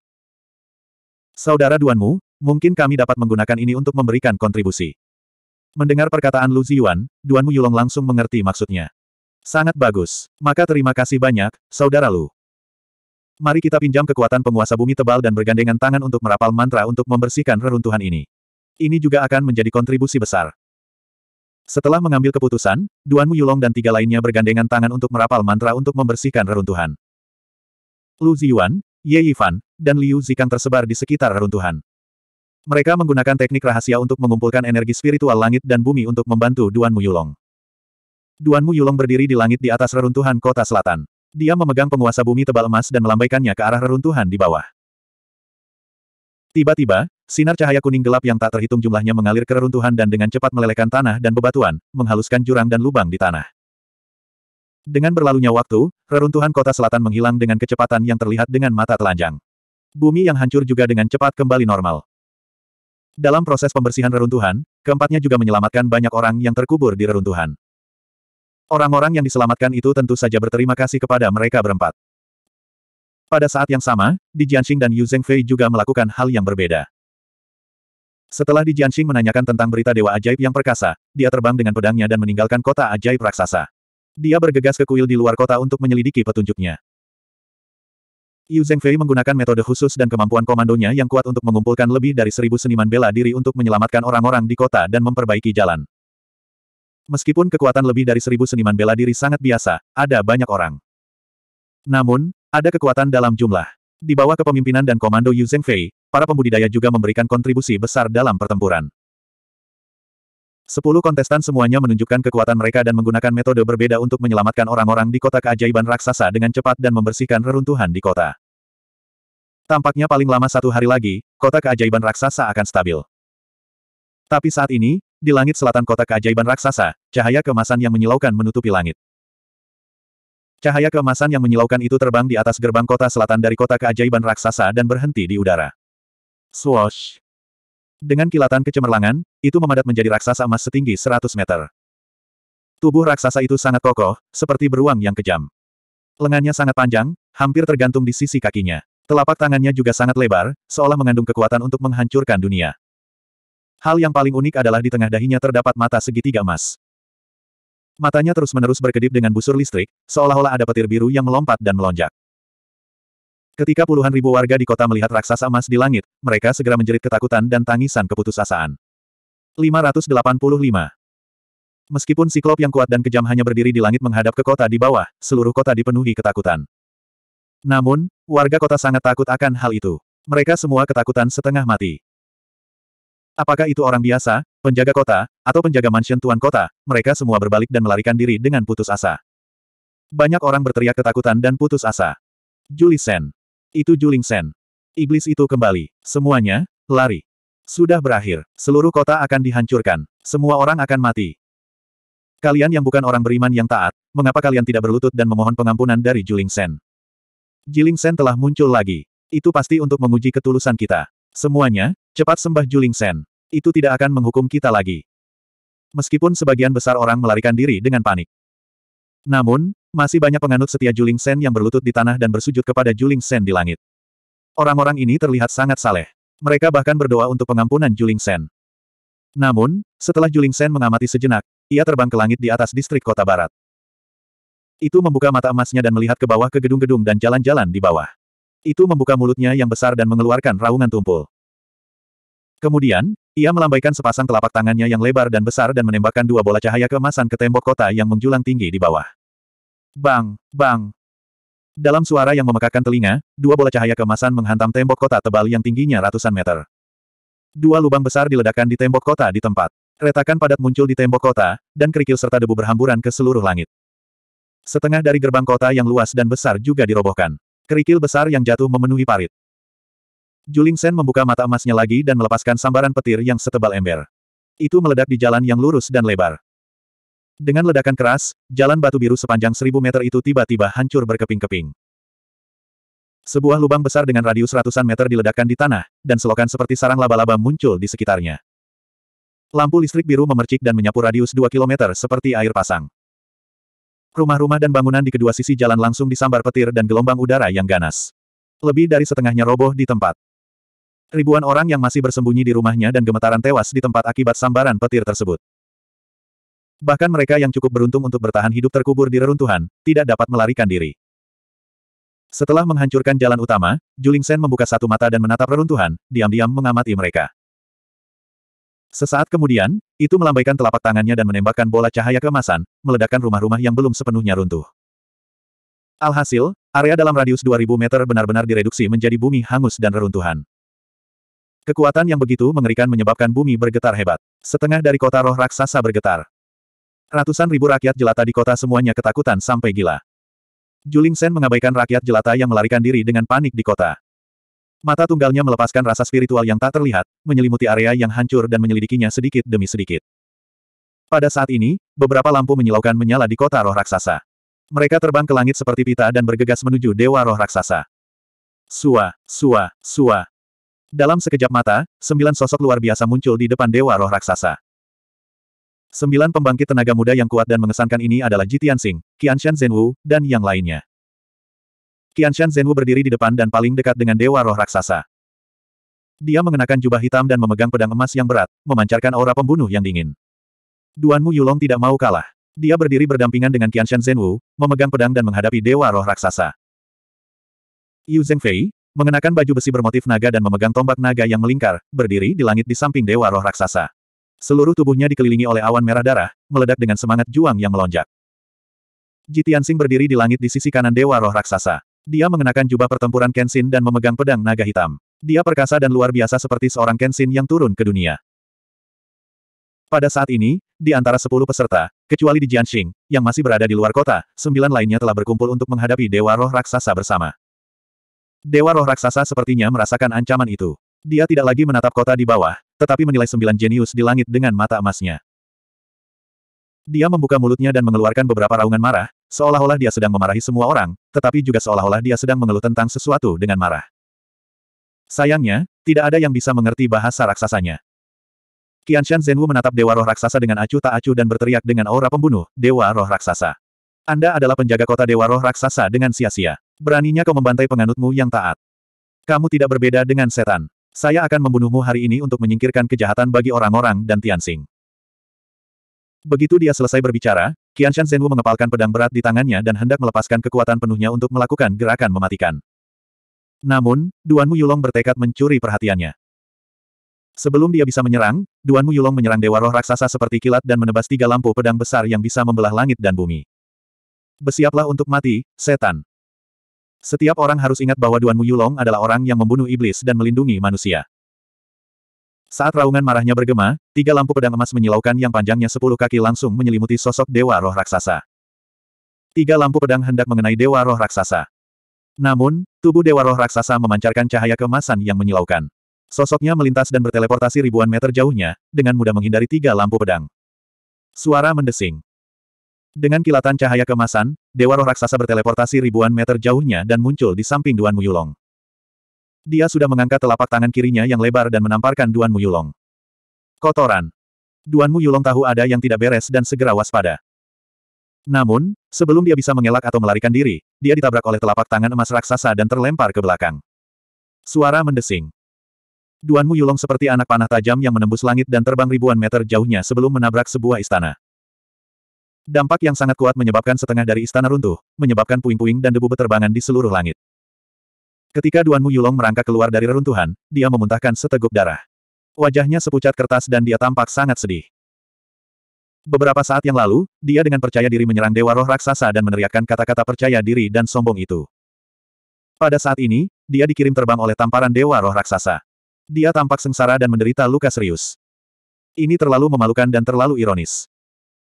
Saudara Duanmu, mungkin kami dapat menggunakan ini untuk memberikan kontribusi. Mendengar perkataan Lu Ziyuan, Duanmu Yulong langsung mengerti maksudnya. Sangat bagus. Maka terima kasih banyak, Saudara Lu. Mari kita pinjam kekuatan penguasa bumi tebal dan bergandengan tangan untuk merapal mantra untuk membersihkan reruntuhan ini. Ini juga akan menjadi kontribusi besar. Setelah mengambil keputusan, Duan Muyulong dan tiga lainnya bergandengan tangan untuk merapal mantra untuk membersihkan reruntuhan. Lu Ziyuan, Ye Yifan, dan Liu Zikang tersebar di sekitar reruntuhan. Mereka menggunakan teknik rahasia untuk mengumpulkan energi spiritual langit dan bumi untuk membantu Duan Muyulong. Duan Muyulong berdiri di langit di atas reruntuhan kota selatan. Dia memegang penguasa bumi tebal emas dan melambaikannya ke arah reruntuhan di bawah. Tiba-tiba, sinar cahaya kuning gelap yang tak terhitung jumlahnya mengalir ke reruntuhan dan dengan cepat melelehkan tanah dan bebatuan, menghaluskan jurang dan lubang di tanah. Dengan berlalunya waktu, reruntuhan kota selatan menghilang dengan kecepatan yang terlihat dengan mata telanjang. Bumi yang hancur juga dengan cepat kembali normal. Dalam proses pembersihan reruntuhan, keempatnya juga menyelamatkan banyak orang yang terkubur di reruntuhan. Orang-orang yang diselamatkan itu tentu saja berterima kasih kepada mereka berempat. Pada saat yang sama, Di Jianxing dan Yu Zhengfei juga melakukan hal yang berbeda. Setelah Di Jianxing menanyakan tentang berita Dewa Ajaib yang perkasa, dia terbang dengan pedangnya dan meninggalkan kota ajaib raksasa. Dia bergegas ke kuil di luar kota untuk menyelidiki petunjuknya. Yu Zhengfei menggunakan metode khusus dan kemampuan komandonya yang kuat untuk mengumpulkan lebih dari seribu seniman bela diri untuk menyelamatkan orang-orang di kota dan memperbaiki jalan. Meskipun kekuatan lebih dari seribu seniman bela diri sangat biasa, ada banyak orang. Namun, ada kekuatan dalam jumlah. Di bawah kepemimpinan dan komando Yu Zhengfei, para pembudidaya juga memberikan kontribusi besar dalam pertempuran. Sepuluh kontestan semuanya menunjukkan kekuatan mereka dan menggunakan metode berbeda untuk menyelamatkan orang-orang di kota keajaiban raksasa dengan cepat dan membersihkan reruntuhan di kota. Tampaknya paling lama satu hari lagi, kota keajaiban raksasa akan stabil. Tapi saat ini, di langit selatan kota keajaiban raksasa, cahaya kemasan yang menyilaukan menutupi langit. Cahaya kemasan yang menyilaukan itu terbang di atas gerbang kota selatan dari kota keajaiban raksasa dan berhenti di udara. Swoosh! Dengan kilatan kecemerlangan, itu memadat menjadi raksasa emas setinggi 100 meter. Tubuh raksasa itu sangat kokoh, seperti beruang yang kejam. Lengannya sangat panjang, hampir tergantung di sisi kakinya. Telapak tangannya juga sangat lebar, seolah mengandung kekuatan untuk menghancurkan dunia. Hal yang paling unik adalah di tengah dahinya terdapat mata segitiga emas. Matanya terus-menerus berkedip dengan busur listrik, seolah-olah ada petir biru yang melompat dan melonjak. Ketika puluhan ribu warga di kota melihat raksasa emas di langit, mereka segera menjerit ketakutan dan tangisan keputusasaan. 585. Meskipun siklop yang kuat dan kejam hanya berdiri di langit menghadap ke kota di bawah, seluruh kota dipenuhi ketakutan. Namun, warga kota sangat takut akan hal itu. Mereka semua ketakutan setengah mati. Apakah itu orang biasa, penjaga kota, atau penjaga mansion tuan kota, mereka semua berbalik dan melarikan diri dengan putus asa. Banyak orang berteriak ketakutan dan putus asa. Juli Sen. Itu Juling Sen. Iblis itu kembali. Semuanya, lari. Sudah berakhir. Seluruh kota akan dihancurkan. Semua orang akan mati. Kalian yang bukan orang beriman yang taat, mengapa kalian tidak berlutut dan memohon pengampunan dari Juling Sen? Juling Sen telah muncul lagi. Itu pasti untuk menguji ketulusan kita. Semuanya, cepat sembah Juling Sen itu tidak akan menghukum kita lagi. Meskipun sebagian besar orang melarikan diri dengan panik. Namun, masih banyak penganut setia Juling Sen yang berlutut di tanah dan bersujud kepada Juling Sen di langit. Orang-orang ini terlihat sangat saleh. Mereka bahkan berdoa untuk pengampunan Juling Sen. Namun, setelah Juling Sen mengamati sejenak, ia terbang ke langit di atas distrik kota barat. Itu membuka mata emasnya dan melihat ke bawah ke gedung-gedung dan jalan-jalan di bawah. Itu membuka mulutnya yang besar dan mengeluarkan raungan tumpul. Kemudian, ia melambaikan sepasang telapak tangannya yang lebar dan besar dan menembakkan dua bola cahaya kemasan ke tembok kota yang menjulang tinggi di bawah. Bang! Bang! Dalam suara yang memekakkan telinga, dua bola cahaya kemasan menghantam tembok kota tebal yang tingginya ratusan meter. Dua lubang besar diledakkan di tembok kota di tempat. Retakan padat muncul di tembok kota, dan kerikil serta debu berhamburan ke seluruh langit. Setengah dari gerbang kota yang luas dan besar juga dirobohkan. Kerikil besar yang jatuh memenuhi parit. Juling Sen membuka mata emasnya lagi dan melepaskan sambaran petir yang setebal ember. Itu meledak di jalan yang lurus dan lebar. Dengan ledakan keras, jalan batu biru sepanjang seribu meter itu tiba-tiba hancur berkeping-keping. Sebuah lubang besar dengan radius ratusan meter diledakkan di tanah, dan selokan seperti sarang laba-laba muncul di sekitarnya. Lampu listrik biru memercik dan menyapu radius dua kilometer seperti air pasang. Rumah-rumah dan bangunan di kedua sisi jalan langsung disambar petir dan gelombang udara yang ganas. Lebih dari setengahnya roboh di tempat. Ribuan orang yang masih bersembunyi di rumahnya dan gemetaran tewas di tempat akibat sambaran petir tersebut. Bahkan mereka yang cukup beruntung untuk bertahan hidup terkubur di reruntuhan, tidak dapat melarikan diri. Setelah menghancurkan jalan utama, Juling Sen membuka satu mata dan menatap reruntuhan, diam-diam mengamati mereka. Sesaat kemudian, itu melambaikan telapak tangannya dan menembakkan bola cahaya kemasan, meledakkan rumah-rumah yang belum sepenuhnya runtuh. Alhasil, area dalam radius 2000 meter benar-benar direduksi menjadi bumi hangus dan reruntuhan. Kekuatan yang begitu mengerikan menyebabkan bumi bergetar hebat. Setengah dari kota roh raksasa bergetar. Ratusan ribu rakyat jelata di kota semuanya ketakutan sampai gila. Juling Sen mengabaikan rakyat jelata yang melarikan diri dengan panik di kota. Mata tunggalnya melepaskan rasa spiritual yang tak terlihat, menyelimuti area yang hancur dan menyelidikinya sedikit demi sedikit. Pada saat ini, beberapa lampu menyilaukan menyala di kota roh raksasa. Mereka terbang ke langit seperti pita dan bergegas menuju dewa roh raksasa. Sua, sua, sua, dalam sekejap mata, sembilan sosok luar biasa muncul di depan Dewa Roh Raksasa. Sembilan pembangkit tenaga muda yang kuat dan mengesankan ini adalah Jitian Sing, Qianshan Zhenwu, dan yang lainnya. Qianshan Zhenwu berdiri di depan dan paling dekat dengan Dewa Roh Raksasa. Dia mengenakan jubah hitam dan memegang pedang emas yang berat, memancarkan aura pembunuh yang dingin. Duanmu Yulong tidak mau kalah. Dia berdiri berdampingan dengan Qianshan Zhenwu, memegang pedang dan menghadapi Dewa Roh Raksasa. Yu Zhengfei, mengenakan baju besi bermotif naga dan memegang tombak naga yang melingkar, berdiri di langit di samping dewa roh raksasa. Seluruh tubuhnya dikelilingi oleh awan merah darah, meledak dengan semangat juang yang melonjak. Jitiansing berdiri di langit di sisi kanan dewa roh raksasa. Dia mengenakan jubah pertempuran Kenshin dan memegang pedang naga hitam. Dia perkasa dan luar biasa seperti seorang Kenshin yang turun ke dunia. Pada saat ini, di antara sepuluh peserta, kecuali di Jianxing, yang masih berada di luar kota, sembilan lainnya telah berkumpul untuk menghadapi Dewa Roh Raksasa bersama. Dewa roh raksasa sepertinya merasakan ancaman itu. Dia tidak lagi menatap kota di bawah, tetapi menilai sembilan jenius di langit dengan mata emasnya. Dia membuka mulutnya dan mengeluarkan beberapa raungan marah, seolah-olah dia sedang memarahi semua orang, tetapi juga seolah-olah dia sedang mengeluh tentang sesuatu dengan marah. Sayangnya, tidak ada yang bisa mengerti bahasa raksasanya. Qianshan Zhenwu menatap Dewa Roh Raksasa dengan acuh tak acuh dan berteriak dengan aura pembunuh, Dewa Roh Raksasa. Anda adalah penjaga kota Dewa Roh Raksasa dengan sia-sia. Beraninya kau membantai penganutmu yang taat. Kamu tidak berbeda dengan setan. Saya akan membunuhmu hari ini untuk menyingkirkan kejahatan bagi orang-orang dan Tianxing. Begitu dia selesai berbicara, Qianshan Zhenwu mengepalkan pedang berat di tangannya dan hendak melepaskan kekuatan penuhnya untuk melakukan gerakan mematikan. Namun, Duan Mu Yulong bertekad mencuri perhatiannya. Sebelum dia bisa menyerang, Duan Mu Yulong menyerang Dewa Roh Raksasa seperti kilat dan menebas tiga lampu pedang besar yang bisa membelah langit dan bumi. Bersiaplah untuk mati, setan. Setiap orang harus ingat bahwa Duan Yulong adalah orang yang membunuh iblis dan melindungi manusia. Saat raungan marahnya bergema, tiga lampu pedang emas menyilaukan yang panjangnya sepuluh kaki langsung menyelimuti sosok Dewa Roh Raksasa. Tiga lampu pedang hendak mengenai Dewa Roh Raksasa. Namun, tubuh Dewa Roh Raksasa memancarkan cahaya kemasan yang menyilaukan. Sosoknya melintas dan berteleportasi ribuan meter jauhnya, dengan mudah menghindari tiga lampu pedang. Suara mendesing. Dengan kilatan cahaya kemasan, Dewa Roh Raksasa berteleportasi ribuan meter jauhnya dan muncul di samping Duan Muyulong. Dia sudah mengangkat telapak tangan kirinya yang lebar dan menamparkan Duan Muyulong. Kotoran. Duan Muyulong tahu ada yang tidak beres dan segera waspada. Namun, sebelum dia bisa mengelak atau melarikan diri, dia ditabrak oleh telapak tangan emas raksasa dan terlempar ke belakang. Suara mendesing. Duan Muyulong seperti anak panah tajam yang menembus langit dan terbang ribuan meter jauhnya sebelum menabrak sebuah istana. Dampak yang sangat kuat menyebabkan setengah dari istana runtuh, menyebabkan puing-puing dan debu beterbangan di seluruh langit. Ketika Duan Mu Yulong merangkak keluar dari reruntuhan, dia memuntahkan seteguk darah. Wajahnya sepucat kertas dan dia tampak sangat sedih. Beberapa saat yang lalu, dia dengan percaya diri menyerang Dewa Roh Raksasa dan meneriakkan kata-kata percaya diri dan sombong itu. Pada saat ini, dia dikirim terbang oleh tamparan Dewa Roh Raksasa. Dia tampak sengsara dan menderita luka serius. Ini terlalu memalukan dan terlalu ironis.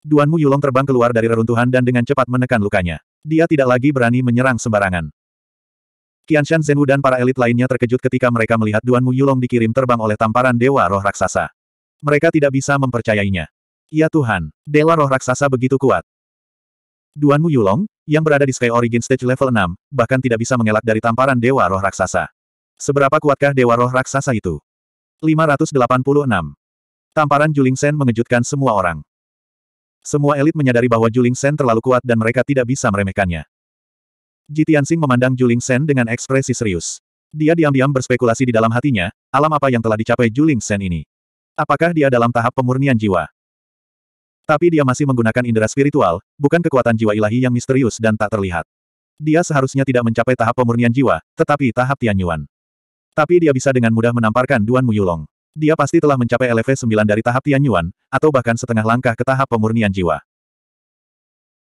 Duan Mu Yulong terbang keluar dari reruntuhan dan dengan cepat menekan lukanya. Dia tidak lagi berani menyerang sembarangan. Qianshan Zhenwu dan para elit lainnya terkejut ketika mereka melihat Duan Mu Yulong dikirim terbang oleh tamparan Dewa Roh Raksasa. Mereka tidak bisa mempercayainya. Ya Tuhan, Dewa Roh Raksasa begitu kuat. Duan Mu Yulong, yang berada di Sky Origin Stage level 6, bahkan tidak bisa mengelak dari tamparan Dewa Roh Raksasa. Seberapa kuatkah Dewa Roh Raksasa itu? 586. Tamparan Juling Sen mengejutkan semua orang. Semua elit menyadari bahwa Juling Sen terlalu kuat dan mereka tidak bisa meremehkannya. Ji Tianxing memandang Juling Sen dengan ekspresi serius. Dia diam-diam berspekulasi di dalam hatinya, alam apa yang telah dicapai Juling Sen ini. Apakah dia dalam tahap pemurnian jiwa? Tapi dia masih menggunakan indera spiritual, bukan kekuatan jiwa ilahi yang misterius dan tak terlihat. Dia seharusnya tidak mencapai tahap pemurnian jiwa, tetapi tahap Tianyuan. Tapi dia bisa dengan mudah menamparkan Duan Muyulong. Dia pasti telah mencapai LV 9 dari tahap Tian Yuan, atau bahkan setengah langkah ke tahap pemurnian jiwa.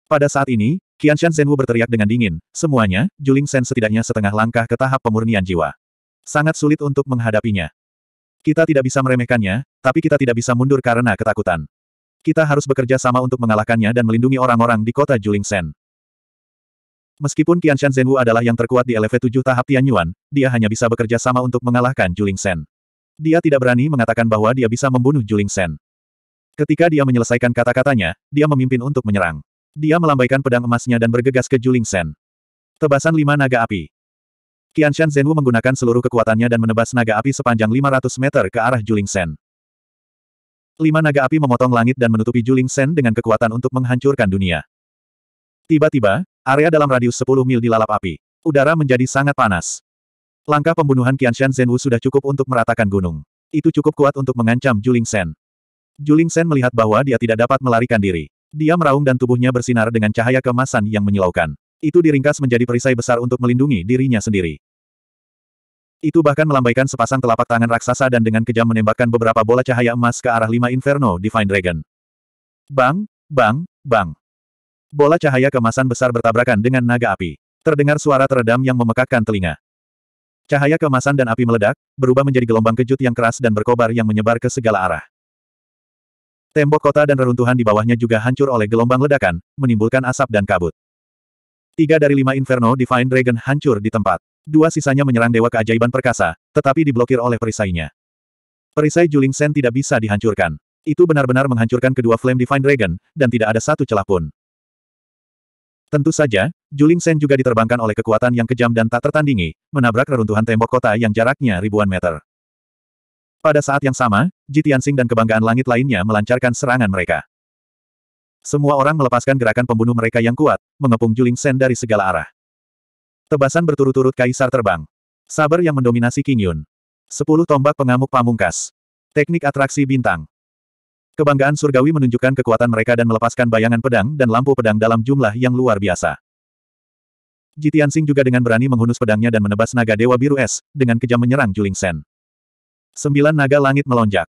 Pada saat ini, Shan Zhenwu berteriak dengan dingin, semuanya, Juling Shen setidaknya setengah langkah ke tahap pemurnian jiwa. Sangat sulit untuk menghadapinya. Kita tidak bisa meremehkannya, tapi kita tidak bisa mundur karena ketakutan. Kita harus bekerja sama untuk mengalahkannya dan melindungi orang-orang di kota Juling Shen. Meskipun Shan Zhenwu adalah yang terkuat di LV 7 tahap Tian Yuan, dia hanya bisa bekerja sama untuk mengalahkan Juling Shen. Dia tidak berani mengatakan bahwa dia bisa membunuh Juling Sen. Ketika dia menyelesaikan kata-katanya, dia memimpin untuk menyerang. Dia melambaikan pedang emasnya dan bergegas ke Juling Sen. Tebasan lima naga api. Qianshan Zhenwu menggunakan seluruh kekuatannya dan menebas naga api sepanjang 500 meter ke arah Juling Sen. Lima naga api memotong langit dan menutupi Juling Sen dengan kekuatan untuk menghancurkan dunia. Tiba-tiba, area dalam radius 10 mil dilalap api. Udara menjadi sangat panas. Langkah pembunuhan Qianshan Zhenwu sudah cukup untuk meratakan gunung. Itu cukup kuat untuk mengancam Juling Sen. Juling Shen melihat bahwa dia tidak dapat melarikan diri. Dia meraung dan tubuhnya bersinar dengan cahaya kemasan yang menyilaukan. Itu diringkas menjadi perisai besar untuk melindungi dirinya sendiri. Itu bahkan melambaikan sepasang telapak tangan raksasa dan dengan kejam menembakkan beberapa bola cahaya emas ke arah lima Inferno Divine Dragon. Bang, bang, bang. Bola cahaya kemasan besar bertabrakan dengan naga api. Terdengar suara teredam yang memekakkan telinga. Cahaya kemasan dan api meledak, berubah menjadi gelombang kejut yang keras dan berkobar yang menyebar ke segala arah. Tembok kota dan reruntuhan di bawahnya juga hancur oleh gelombang ledakan, menimbulkan asap dan kabut. Tiga dari lima Inferno Divine Dragon hancur di tempat. Dua sisanya menyerang Dewa Keajaiban Perkasa, tetapi diblokir oleh perisainya. Perisai Juling Sen tidak bisa dihancurkan. Itu benar-benar menghancurkan kedua Flame Divine Dragon, dan tidak ada satu celah pun. Tentu saja, Juling Sen juga diterbangkan oleh kekuatan yang kejam dan tak tertandingi, menabrak reruntuhan tembok kota yang jaraknya ribuan meter. Pada saat yang sama, Ji dan kebanggaan langit lainnya melancarkan serangan mereka. Semua orang melepaskan gerakan pembunuh mereka yang kuat, mengepung Juling Sen dari segala arah. Tebasan berturut-turut kaisar terbang. Sabar yang mendominasi King Yun. Sepuluh tombak pengamuk pamungkas. Teknik atraksi bintang. Kebanggaan surgawi menunjukkan kekuatan mereka dan melepaskan bayangan pedang dan lampu pedang dalam jumlah yang luar biasa. Jitian Sing juga dengan berani menghunus pedangnya dan menebas naga Dewa Biru Es, dengan kejam menyerang Juling Sen. Sembilan naga langit melonjak.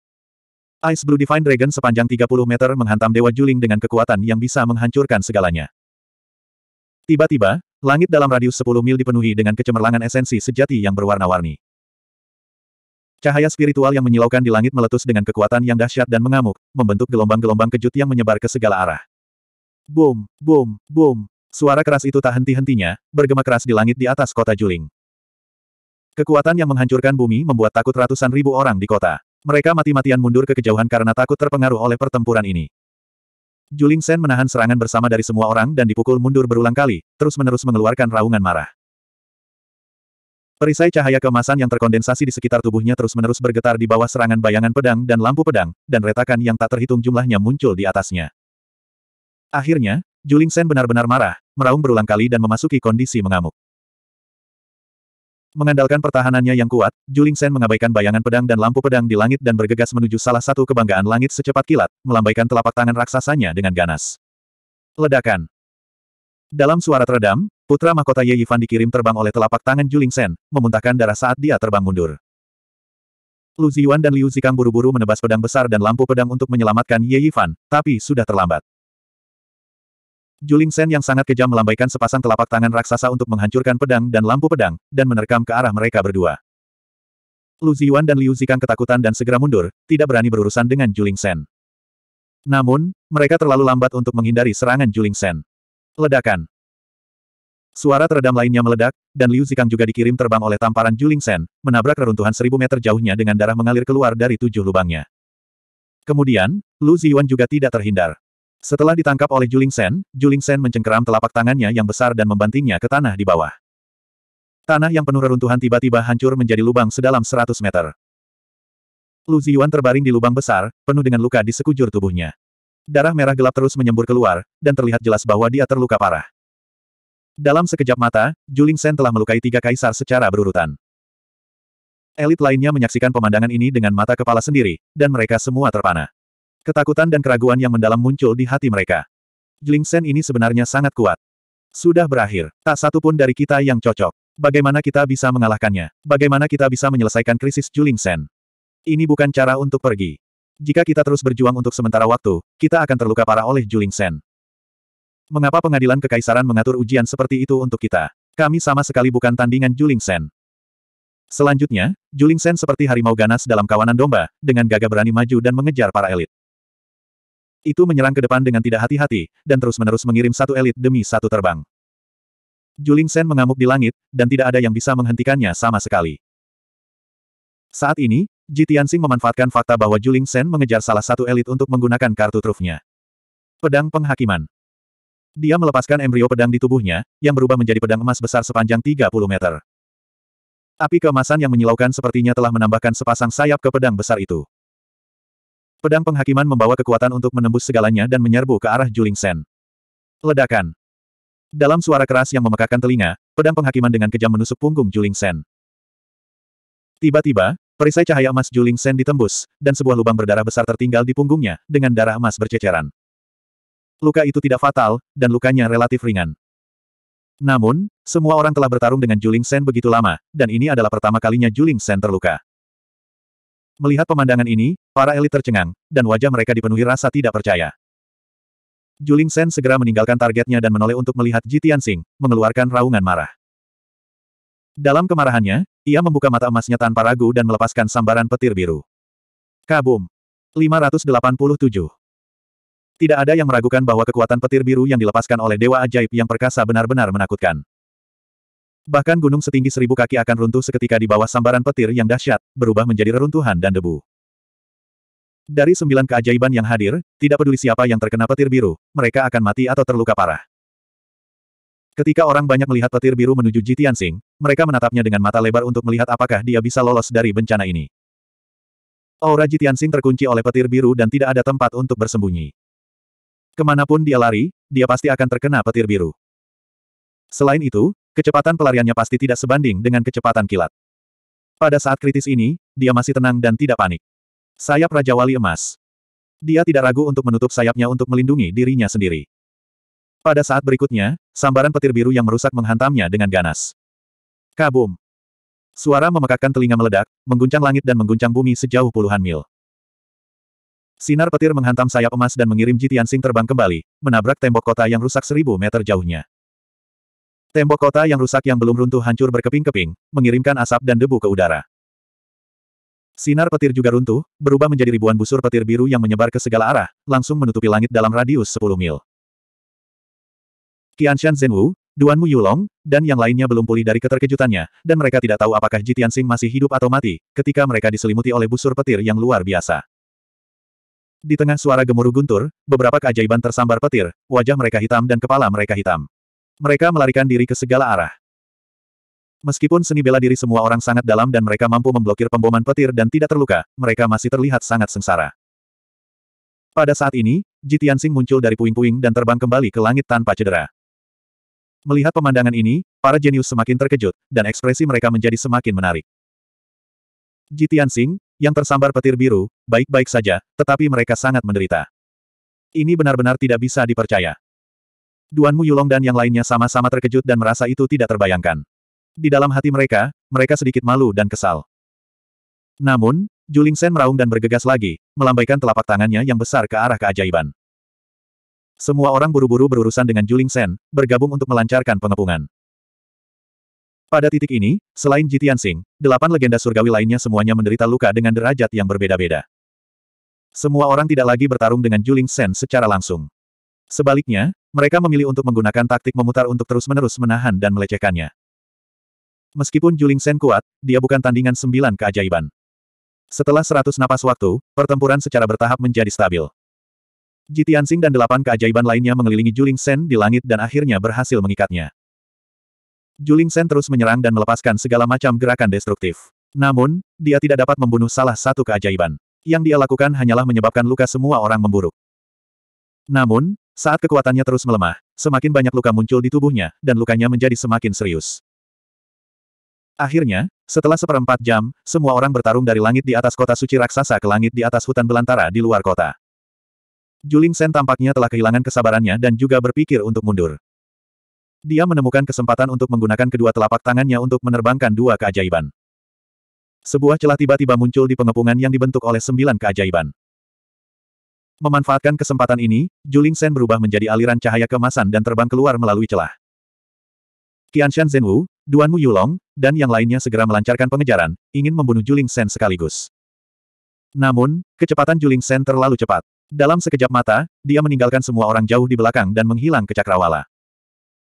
Ice Blue Divine Dragon sepanjang 30 meter menghantam Dewa Juling dengan kekuatan yang bisa menghancurkan segalanya. Tiba-tiba, langit dalam radius 10 mil dipenuhi dengan kecemerlangan esensi sejati yang berwarna-warni. Cahaya spiritual yang menyilaukan di langit meletus dengan kekuatan yang dahsyat dan mengamuk, membentuk gelombang-gelombang kejut yang menyebar ke segala arah. Boom, boom, boom. Suara keras itu tak henti-hentinya, bergema keras di langit di atas kota Juling. Kekuatan yang menghancurkan bumi membuat takut ratusan ribu orang di kota. Mereka mati-matian mundur ke kejauhan karena takut terpengaruh oleh pertempuran ini. Juling Sen menahan serangan bersama dari semua orang dan dipukul mundur berulang kali, terus-menerus mengeluarkan raungan marah. Perisai cahaya kemasan yang terkondensasi di sekitar tubuhnya terus-menerus bergetar di bawah serangan bayangan pedang dan lampu pedang, dan retakan yang tak terhitung jumlahnya muncul di atasnya. Akhirnya, Juling Sen benar-benar marah, meraung berulang kali dan memasuki kondisi mengamuk. Mengandalkan pertahanannya yang kuat, Juling Sen mengabaikan bayangan pedang dan lampu pedang di langit dan bergegas menuju salah satu kebanggaan langit secepat kilat, melambaikan telapak tangan raksasanya dengan ganas. Ledakan. Dalam suara teredam, Putra mahkota Ye Yifan dikirim terbang oleh telapak tangan Juling Sen, memuntahkan darah saat dia terbang mundur. Lu Ziyuan dan Liu Zikang buru-buru menebas pedang besar dan lampu pedang untuk menyelamatkan Ye Yifan, tapi sudah terlambat. Juling Sen yang sangat kejam melambaikan sepasang telapak tangan raksasa untuk menghancurkan pedang dan lampu pedang, dan menerkam ke arah mereka berdua. Lu Ziyuan dan Liu Zikang ketakutan dan segera mundur, tidak berani berurusan dengan Juling Sen. Namun, mereka terlalu lambat untuk menghindari serangan Juling Sen. Ledakan. Suara teredam lainnya meledak, dan Liu Zikang juga dikirim terbang oleh tamparan Juling Sen, menabrak reruntuhan seribu meter jauhnya dengan darah mengalir keluar dari tujuh lubangnya. Kemudian, Lu Ziyuan juga tidak terhindar. Setelah ditangkap oleh Juling Sen, Juling Sen mencengkeram telapak tangannya yang besar dan membantingnya ke tanah di bawah. Tanah yang penuh reruntuhan tiba-tiba hancur menjadi lubang sedalam seratus meter. Lu Ziyuan terbaring di lubang besar, penuh dengan luka di sekujur tubuhnya. Darah merah gelap terus menyembur keluar, dan terlihat jelas bahwa dia terluka parah. Dalam sekejap mata, Juling Sen telah melukai tiga kaisar secara berurutan. Elit lainnya menyaksikan pemandangan ini dengan mata kepala sendiri, dan mereka semua terpana. Ketakutan dan keraguan yang mendalam muncul di hati mereka. Juling Sen ini sebenarnya sangat kuat. Sudah berakhir, tak satu pun dari kita yang cocok. Bagaimana kita bisa mengalahkannya? Bagaimana kita bisa menyelesaikan krisis Juling Sen? Ini bukan cara untuk pergi. Jika kita terus berjuang untuk sementara waktu, kita akan terluka parah oleh Juling Sen. Mengapa pengadilan kekaisaran mengatur ujian seperti itu untuk kita? Kami sama sekali bukan tandingan Juling Sen. Selanjutnya, Juling Sen seperti harimau ganas dalam kawanan domba, dengan gagah berani maju dan mengejar para elit. Itu menyerang ke depan dengan tidak hati-hati, dan terus-menerus mengirim satu elit demi satu terbang. Juling Sen mengamuk di langit, dan tidak ada yang bisa menghentikannya sama sekali. Saat ini, Ji Tianxing memanfaatkan fakta bahwa Juling Sen mengejar salah satu elit untuk menggunakan kartu trufnya. Pedang Penghakiman dia melepaskan embrio pedang di tubuhnya, yang berubah menjadi pedang emas besar sepanjang 30 meter. Api keemasan yang menyilaukan sepertinya telah menambahkan sepasang sayap ke pedang besar itu. Pedang penghakiman membawa kekuatan untuk menembus segalanya dan menyerbu ke arah Juling Sen. Ledakan. Dalam suara keras yang memekakan telinga, pedang penghakiman dengan kejam menusuk punggung Juling Sen. Tiba-tiba, perisai cahaya emas Juling Sen ditembus, dan sebuah lubang berdarah besar tertinggal di punggungnya, dengan darah emas berceceran luka itu tidak fatal, dan lukanya relatif ringan. Namun, semua orang telah bertarung dengan Juling Sen begitu lama, dan ini adalah pertama kalinya Juling Sen terluka. Melihat pemandangan ini, para elit tercengang, dan wajah mereka dipenuhi rasa tidak percaya. Juling Sen segera meninggalkan targetnya dan menoleh untuk melihat Jitian Sing, mengeluarkan raungan marah. Dalam kemarahannya, ia membuka mata emasnya tanpa ragu dan melepaskan sambaran petir biru. Kabum! 587 tidak ada yang meragukan bahwa kekuatan petir biru yang dilepaskan oleh Dewa Ajaib yang perkasa benar-benar menakutkan. Bahkan gunung setinggi seribu kaki akan runtuh seketika di bawah sambaran petir yang dahsyat, berubah menjadi reruntuhan dan debu. Dari sembilan keajaiban yang hadir, tidak peduli siapa yang terkena petir biru, mereka akan mati atau terluka parah. Ketika orang banyak melihat petir biru menuju Ji Tianxing, mereka menatapnya dengan mata lebar untuk melihat apakah dia bisa lolos dari bencana ini. Aura Ji Tianxing terkunci oleh petir biru dan tidak ada tempat untuk bersembunyi. Kemanapun dia lari, dia pasti akan terkena petir biru. Selain itu, kecepatan pelariannya pasti tidak sebanding dengan kecepatan kilat. Pada saat kritis ini, dia masih tenang dan tidak panik. Sayap Raja Wali Emas. Dia tidak ragu untuk menutup sayapnya untuk melindungi dirinya sendiri. Pada saat berikutnya, sambaran petir biru yang merusak menghantamnya dengan ganas. Kabum! Suara memekakkan telinga meledak, mengguncang langit dan mengguncang bumi sejauh puluhan mil. Sinar petir menghantam sayap emas dan mengirim Jitian Sing terbang kembali, menabrak tembok kota yang rusak seribu meter jauhnya. Tembok kota yang rusak yang belum runtuh hancur berkeping-keping, mengirimkan asap dan debu ke udara. Sinar petir juga runtuh, berubah menjadi ribuan busur petir biru yang menyebar ke segala arah, langsung menutupi langit dalam radius 10 mil. Qianshan Zhenwu, Duan Mu Yulong, dan yang lainnya belum pulih dari keterkejutannya, dan mereka tidak tahu apakah Jitian Sing masih hidup atau mati, ketika mereka diselimuti oleh busur petir yang luar biasa. Di tengah suara gemuruh guntur, beberapa keajaiban tersambar petir, wajah mereka hitam dan kepala mereka hitam. Mereka melarikan diri ke segala arah. Meskipun seni bela diri semua orang sangat dalam dan mereka mampu memblokir pemboman petir dan tidak terluka, mereka masih terlihat sangat sengsara. Pada saat ini, Jitiansing muncul dari puing-puing dan terbang kembali ke langit tanpa cedera. Melihat pemandangan ini, para jenius semakin terkejut, dan ekspresi mereka menjadi semakin menarik. Jitiansing, yang tersambar petir biru, baik-baik saja, tetapi mereka sangat menderita. Ini benar-benar tidak bisa dipercaya. Duan Mu Yulong dan yang lainnya sama-sama terkejut dan merasa itu tidak terbayangkan. Di dalam hati mereka, mereka sedikit malu dan kesal. Namun, Juling Sen meraung dan bergegas lagi, melambaikan telapak tangannya yang besar ke arah keajaiban. Semua orang buru-buru berurusan dengan Juling Sen, bergabung untuk melancarkan pengepungan. Pada titik ini, selain Jitian Singh, delapan legenda surgawi lainnya semuanya menderita luka dengan derajat yang berbeda-beda. Semua orang tidak lagi bertarung dengan Juling Sen secara langsung. Sebaliknya, mereka memilih untuk menggunakan taktik memutar untuk terus-menerus menahan dan melecehkannya. Meskipun Juling Sen kuat, dia bukan tandingan sembilan keajaiban. Setelah seratus napas waktu, pertempuran secara bertahap menjadi stabil. Jitian Singh dan delapan keajaiban lainnya mengelilingi Juling Sen di langit dan akhirnya berhasil mengikatnya. Juling Sen terus menyerang dan melepaskan segala macam gerakan destruktif. Namun, dia tidak dapat membunuh salah satu keajaiban. Yang dia lakukan hanyalah menyebabkan luka semua orang memburuk. Namun, saat kekuatannya terus melemah, semakin banyak luka muncul di tubuhnya, dan lukanya menjadi semakin serius. Akhirnya, setelah seperempat jam, semua orang bertarung dari langit di atas kota suci raksasa ke langit di atas hutan belantara di luar kota. Juling Sen tampaknya telah kehilangan kesabarannya dan juga berpikir untuk mundur. Dia menemukan kesempatan untuk menggunakan kedua telapak tangannya untuk menerbangkan dua keajaiban. Sebuah celah tiba-tiba muncul di pengepungan yang dibentuk oleh sembilan keajaiban. Memanfaatkan kesempatan ini, Juling Sen berubah menjadi aliran cahaya kemasan dan terbang keluar melalui celah. Qianshan Zhenwu, Duan Mu Yulong, dan yang lainnya segera melancarkan pengejaran, ingin membunuh Juling Sen sekaligus. Namun, kecepatan Juling Sen terlalu cepat. Dalam sekejap mata, dia meninggalkan semua orang jauh di belakang dan menghilang ke cakrawala.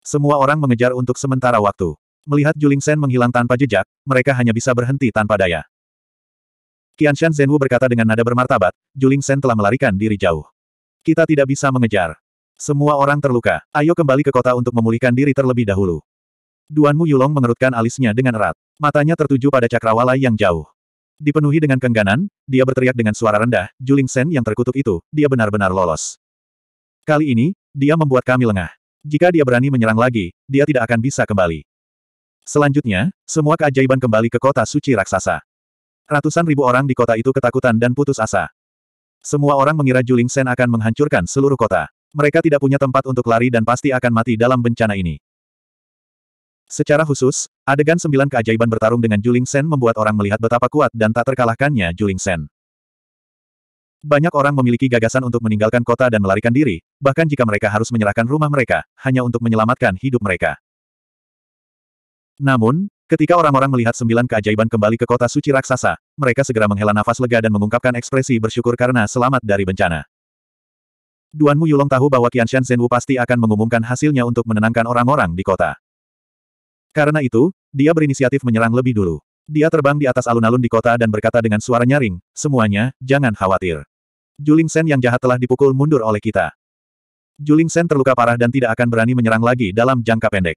Semua orang mengejar untuk sementara waktu. Melihat Juling Sen menghilang tanpa jejak, mereka hanya bisa berhenti tanpa daya. Qianshan Zhenwu berkata dengan nada bermartabat, Juling Sen telah melarikan diri jauh. Kita tidak bisa mengejar. Semua orang terluka. Ayo kembali ke kota untuk memulihkan diri terlebih dahulu. Duan Mu Yulong mengerutkan alisnya dengan erat. Matanya tertuju pada cakrawala yang jauh. Dipenuhi dengan kengganan, dia berteriak dengan suara rendah, Juling Sen yang terkutuk itu, dia benar-benar lolos. Kali ini, dia membuat kami lengah. Jika dia berani menyerang lagi, dia tidak akan bisa kembali. Selanjutnya, semua keajaiban kembali ke kota suci raksasa. Ratusan ribu orang di kota itu ketakutan dan putus asa. Semua orang mengira Juling Sen akan menghancurkan seluruh kota. Mereka tidak punya tempat untuk lari dan pasti akan mati dalam bencana ini. Secara khusus, adegan sembilan keajaiban bertarung dengan Juling Sen membuat orang melihat betapa kuat dan tak terkalahkannya Juling Sen. Banyak orang memiliki gagasan untuk meninggalkan kota dan melarikan diri, bahkan jika mereka harus menyerahkan rumah mereka, hanya untuk menyelamatkan hidup mereka. Namun, ketika orang-orang melihat sembilan keajaiban kembali ke kota suci raksasa, mereka segera menghela nafas lega dan mengungkapkan ekspresi bersyukur karena selamat dari bencana. Duan Mu Yulong tahu bahwa Qianshan Zhenwu pasti akan mengumumkan hasilnya untuk menenangkan orang-orang di kota. Karena itu, dia berinisiatif menyerang lebih dulu. Dia terbang di atas alun-alun di kota dan berkata dengan suara nyaring, semuanya, jangan khawatir. Juling Sen yang jahat telah dipukul mundur oleh kita. Juling Sen terluka parah dan tidak akan berani menyerang lagi dalam jangka pendek.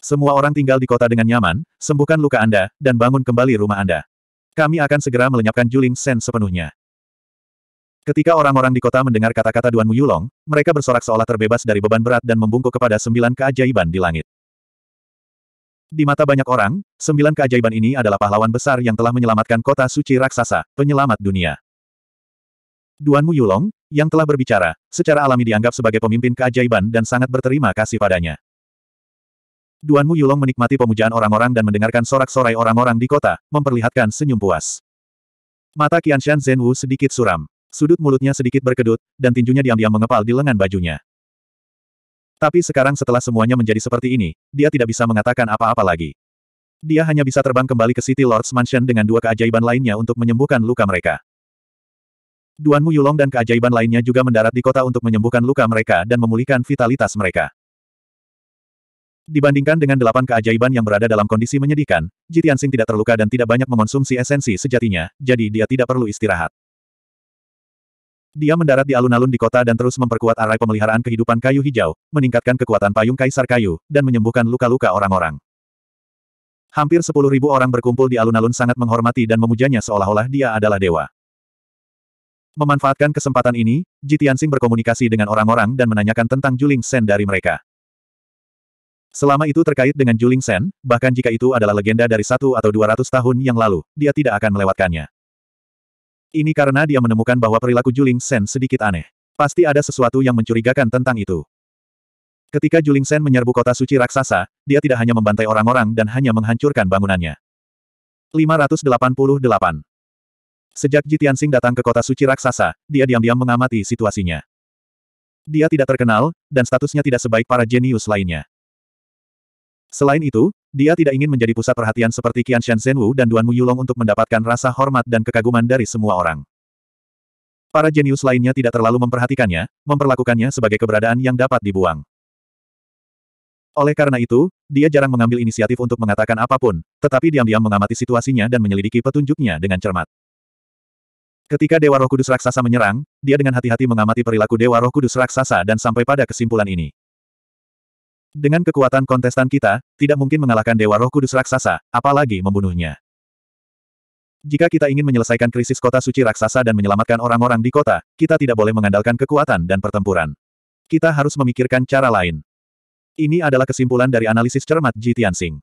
Semua orang tinggal di kota dengan nyaman, sembuhkan luka Anda, dan bangun kembali rumah Anda. Kami akan segera melenyapkan Juling Sen sepenuhnya. Ketika orang-orang di kota mendengar kata-kata Duan Muyulong, mereka bersorak seolah terbebas dari beban berat dan membungkuk kepada sembilan keajaiban di langit. Di mata banyak orang, sembilan keajaiban ini adalah pahlawan besar yang telah menyelamatkan kota suci raksasa, penyelamat dunia. Duan Mu Yulong, yang telah berbicara, secara alami dianggap sebagai pemimpin keajaiban dan sangat berterima kasih padanya. Duan Mu Yulong menikmati pemujaan orang-orang dan mendengarkan sorak-sorai orang-orang di kota, memperlihatkan senyum puas. Mata Qianshan Zhenwu sedikit suram. Sudut mulutnya sedikit berkedut, dan tinjunya diam-diam mengepal di lengan bajunya. Tapi sekarang setelah semuanya menjadi seperti ini, dia tidak bisa mengatakan apa-apa lagi. Dia hanya bisa terbang kembali ke City Lord's Mansion dengan dua keajaiban lainnya untuk menyembuhkan luka mereka. Duan Mu Yulong dan keajaiban lainnya juga mendarat di kota untuk menyembuhkan luka mereka dan memulihkan vitalitas mereka. Dibandingkan dengan delapan keajaiban yang berada dalam kondisi menyedihkan, Jitian Sing tidak terluka dan tidak banyak mengonsumsi esensi sejatinya, jadi dia tidak perlu istirahat. Dia mendarat di alun-alun di kota dan terus memperkuat arai pemeliharaan kehidupan kayu hijau, meningkatkan kekuatan payung kaisar kayu, dan menyembuhkan luka-luka orang-orang. Hampir sepuluh ribu orang berkumpul di alun-alun sangat menghormati dan memujanya seolah-olah dia adalah dewa. Memanfaatkan kesempatan ini, Ji Tianxing berkomunikasi dengan orang-orang dan menanyakan tentang Juling Sen dari mereka. Selama itu terkait dengan Juling Sen, bahkan jika itu adalah legenda dari satu atau dua ratus tahun yang lalu, dia tidak akan melewatkannya. Ini karena dia menemukan bahwa perilaku Juling Sen sedikit aneh. Pasti ada sesuatu yang mencurigakan tentang itu. Ketika Juling Sen menyerbu kota suci raksasa, dia tidak hanya membantai orang-orang dan hanya menghancurkan bangunannya. 588 Sejak Jitian Sing datang ke kota suci raksasa, dia diam-diam mengamati situasinya. Dia tidak terkenal, dan statusnya tidak sebaik para jenius lainnya. Selain itu, dia tidak ingin menjadi pusat perhatian seperti Qian Shan Zhenwu dan Duan Yulong untuk mendapatkan rasa hormat dan kekaguman dari semua orang. Para jenius lainnya tidak terlalu memperhatikannya, memperlakukannya sebagai keberadaan yang dapat dibuang. Oleh karena itu, dia jarang mengambil inisiatif untuk mengatakan apapun, tetapi diam-diam mengamati situasinya dan menyelidiki petunjuknya dengan cermat. Ketika Dewa Roh Kudus Raksasa menyerang, dia dengan hati-hati mengamati perilaku Dewa Roh Kudus Raksasa dan sampai pada kesimpulan ini. Dengan kekuatan kontestan kita, tidak mungkin mengalahkan Dewa Roh Kudus Raksasa, apalagi membunuhnya. Jika kita ingin menyelesaikan krisis kota suci raksasa dan menyelamatkan orang-orang di kota, kita tidak boleh mengandalkan kekuatan dan pertempuran. Kita harus memikirkan cara lain. Ini adalah kesimpulan dari analisis cermat Ji Tianxing.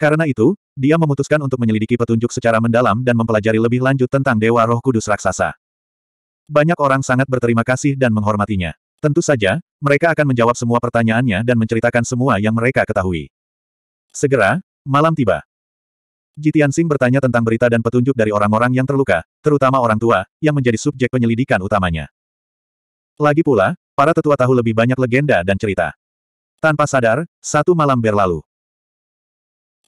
Karena itu, dia memutuskan untuk menyelidiki petunjuk secara mendalam dan mempelajari lebih lanjut tentang Dewa Roh Kudus Raksasa. Banyak orang sangat berterima kasih dan menghormatinya. Tentu saja, mereka akan menjawab semua pertanyaannya dan menceritakan semua yang mereka ketahui. Segera, malam tiba. Jitian Sing bertanya tentang berita dan petunjuk dari orang-orang yang terluka, terutama orang tua, yang menjadi subjek penyelidikan utamanya. Lagi pula, para tetua tahu lebih banyak legenda dan cerita. Tanpa sadar, satu malam berlalu.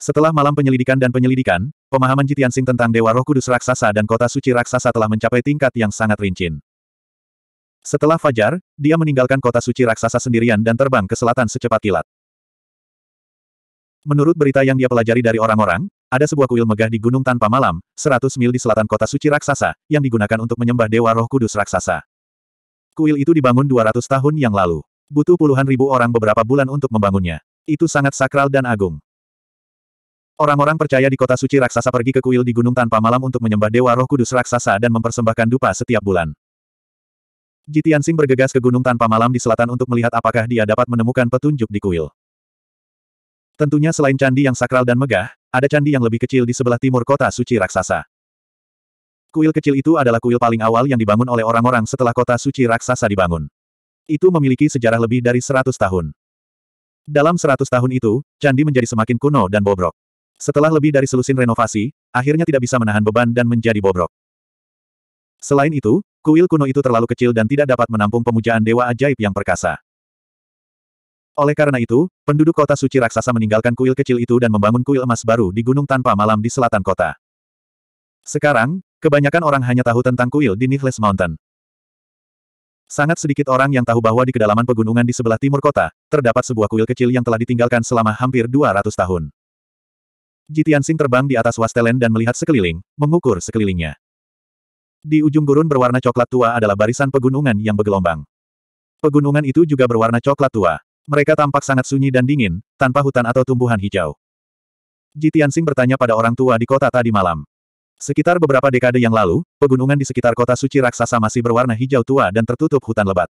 Setelah malam penyelidikan dan penyelidikan, pemahaman Sing tentang Dewa Roh Kudus Raksasa dan Kota Suci Raksasa telah mencapai tingkat yang sangat rinci. Setelah Fajar, dia meninggalkan Kota Suci Raksasa sendirian dan terbang ke selatan secepat kilat. Menurut berita yang dia pelajari dari orang-orang, ada sebuah kuil megah di Gunung Tanpa Malam, 100 mil di selatan kota suci raksasa, yang digunakan untuk menyembah Dewa Roh Kudus raksasa. Kuil itu dibangun 200 tahun yang lalu. Butuh puluhan ribu orang beberapa bulan untuk membangunnya. Itu sangat sakral dan agung. Orang-orang percaya di kota suci raksasa pergi ke kuil di gunung tanpa malam untuk menyembah dewa roh kudus raksasa dan mempersembahkan dupa setiap bulan. Jitian Sing bergegas ke gunung tanpa malam di selatan untuk melihat apakah dia dapat menemukan petunjuk di kuil. Tentunya selain candi yang sakral dan megah, ada candi yang lebih kecil di sebelah timur kota suci raksasa. Kuil kecil itu adalah kuil paling awal yang dibangun oleh orang-orang setelah kota suci raksasa dibangun. Itu memiliki sejarah lebih dari 100 tahun. Dalam 100 tahun itu, candi menjadi semakin kuno dan bobrok. Setelah lebih dari selusin renovasi, akhirnya tidak bisa menahan beban dan menjadi bobrok. Selain itu, kuil kuno itu terlalu kecil dan tidak dapat menampung pemujaan dewa ajaib yang perkasa. Oleh karena itu, penduduk kota suci raksasa meninggalkan kuil kecil itu dan membangun kuil emas baru di gunung tanpa malam di selatan kota. Sekarang, kebanyakan orang hanya tahu tentang kuil di Nihles Mountain. Sangat sedikit orang yang tahu bahwa di kedalaman pegunungan di sebelah timur kota, terdapat sebuah kuil kecil yang telah ditinggalkan selama hampir 200 tahun. Tianxing terbang di atas wastelen dan melihat sekeliling, mengukur sekelilingnya. Di ujung gurun berwarna coklat tua adalah barisan pegunungan yang bergelombang. Pegunungan itu juga berwarna coklat tua. Mereka tampak sangat sunyi dan dingin, tanpa hutan atau tumbuhan hijau. Tianxing bertanya pada orang tua di kota tadi malam. Sekitar beberapa dekade yang lalu, pegunungan di sekitar kota suci raksasa masih berwarna hijau tua dan tertutup hutan lebat.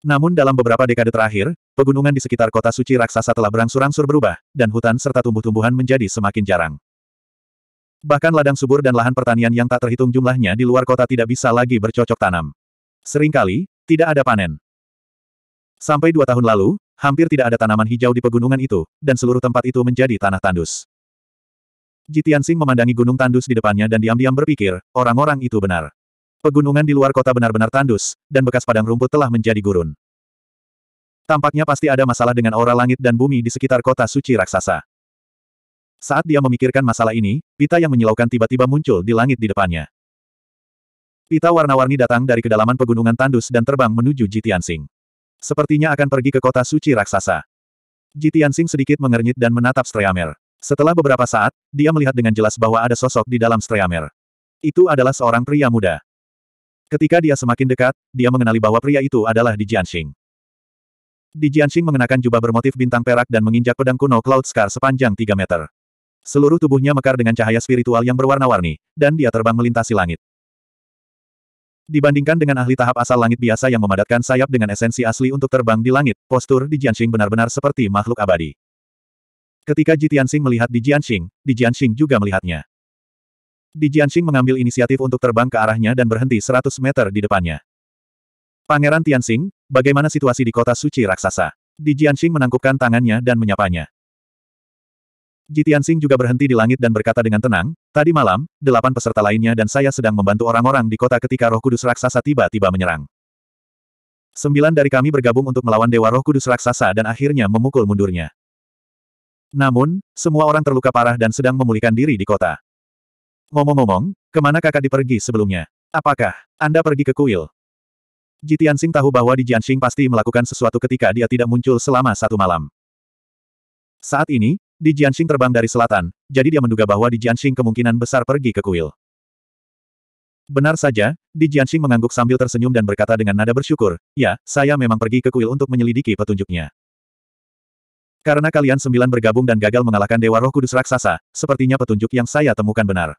Namun dalam beberapa dekade terakhir, pegunungan di sekitar kota suci raksasa telah berangsur-angsur berubah, dan hutan serta tumbuh-tumbuhan menjadi semakin jarang. Bahkan ladang subur dan lahan pertanian yang tak terhitung jumlahnya di luar kota tidak bisa lagi bercocok tanam. Seringkali, tidak ada panen. Sampai dua tahun lalu, hampir tidak ada tanaman hijau di pegunungan itu, dan seluruh tempat itu menjadi tanah tandus. Jitian Sing memandangi gunung tandus di depannya dan diam-diam berpikir, orang-orang itu benar. Pegunungan di luar kota benar-benar tandus, dan bekas padang rumput telah menjadi gurun. Tampaknya pasti ada masalah dengan aura langit dan bumi di sekitar kota suci raksasa. Saat dia memikirkan masalah ini, pita yang menyilaukan tiba-tiba muncul di langit di depannya. Pita warna-warni datang dari kedalaman pegunungan tandus dan terbang menuju Jitiansing. Sepertinya akan pergi ke kota suci raksasa. Jitiansing sedikit mengernyit dan menatap Streamer. Setelah beberapa saat, dia melihat dengan jelas bahwa ada sosok di dalam Streamer. Itu adalah seorang pria muda. Ketika dia semakin dekat, dia mengenali bahwa pria itu adalah Di Jianxing. Di Jianxing mengenakan jubah bermotif bintang perak dan menginjak pedang kuno Cloud Scar sepanjang 3 meter. Seluruh tubuhnya mekar dengan cahaya spiritual yang berwarna-warni, dan dia terbang melintasi langit. Dibandingkan dengan ahli tahap asal langit biasa yang memadatkan sayap dengan esensi asli untuk terbang di langit, postur Di Jianxing benar-benar seperti makhluk abadi. Ketika Ji Tianxing melihat Di Jianxing, Di Jianxing juga melihatnya. Di Jianxing mengambil inisiatif untuk terbang ke arahnya dan berhenti 100 meter di depannya. Pangeran Tianxing, bagaimana situasi di kota suci raksasa? Di Jianxing menangkupkan tangannya dan menyapanya. Ji Tianxing juga berhenti di langit dan berkata dengan tenang, tadi malam, delapan peserta lainnya dan saya sedang membantu orang-orang di kota ketika roh kudus raksasa tiba-tiba menyerang. Sembilan dari kami bergabung untuk melawan Dewa Roh Kudus Raksasa dan akhirnya memukul mundurnya. Namun, semua orang terluka parah dan sedang memulihkan diri di kota. Ngomong-ngomong, kemana kakak dipergi sebelumnya? Apakah Anda pergi ke kuil? Ji Tianxing tahu bahwa di Jianxing pasti melakukan sesuatu ketika dia tidak muncul selama satu malam. Saat ini, di Jianxing terbang dari selatan, jadi dia menduga bahwa di Jianxing kemungkinan besar pergi ke kuil. Benar saja, di Jianxing mengangguk sambil tersenyum dan berkata dengan nada bersyukur, ya, saya memang pergi ke kuil untuk menyelidiki petunjuknya. Karena kalian sembilan bergabung dan gagal mengalahkan Dewa Roh Kudus Raksasa, sepertinya petunjuk yang saya temukan benar.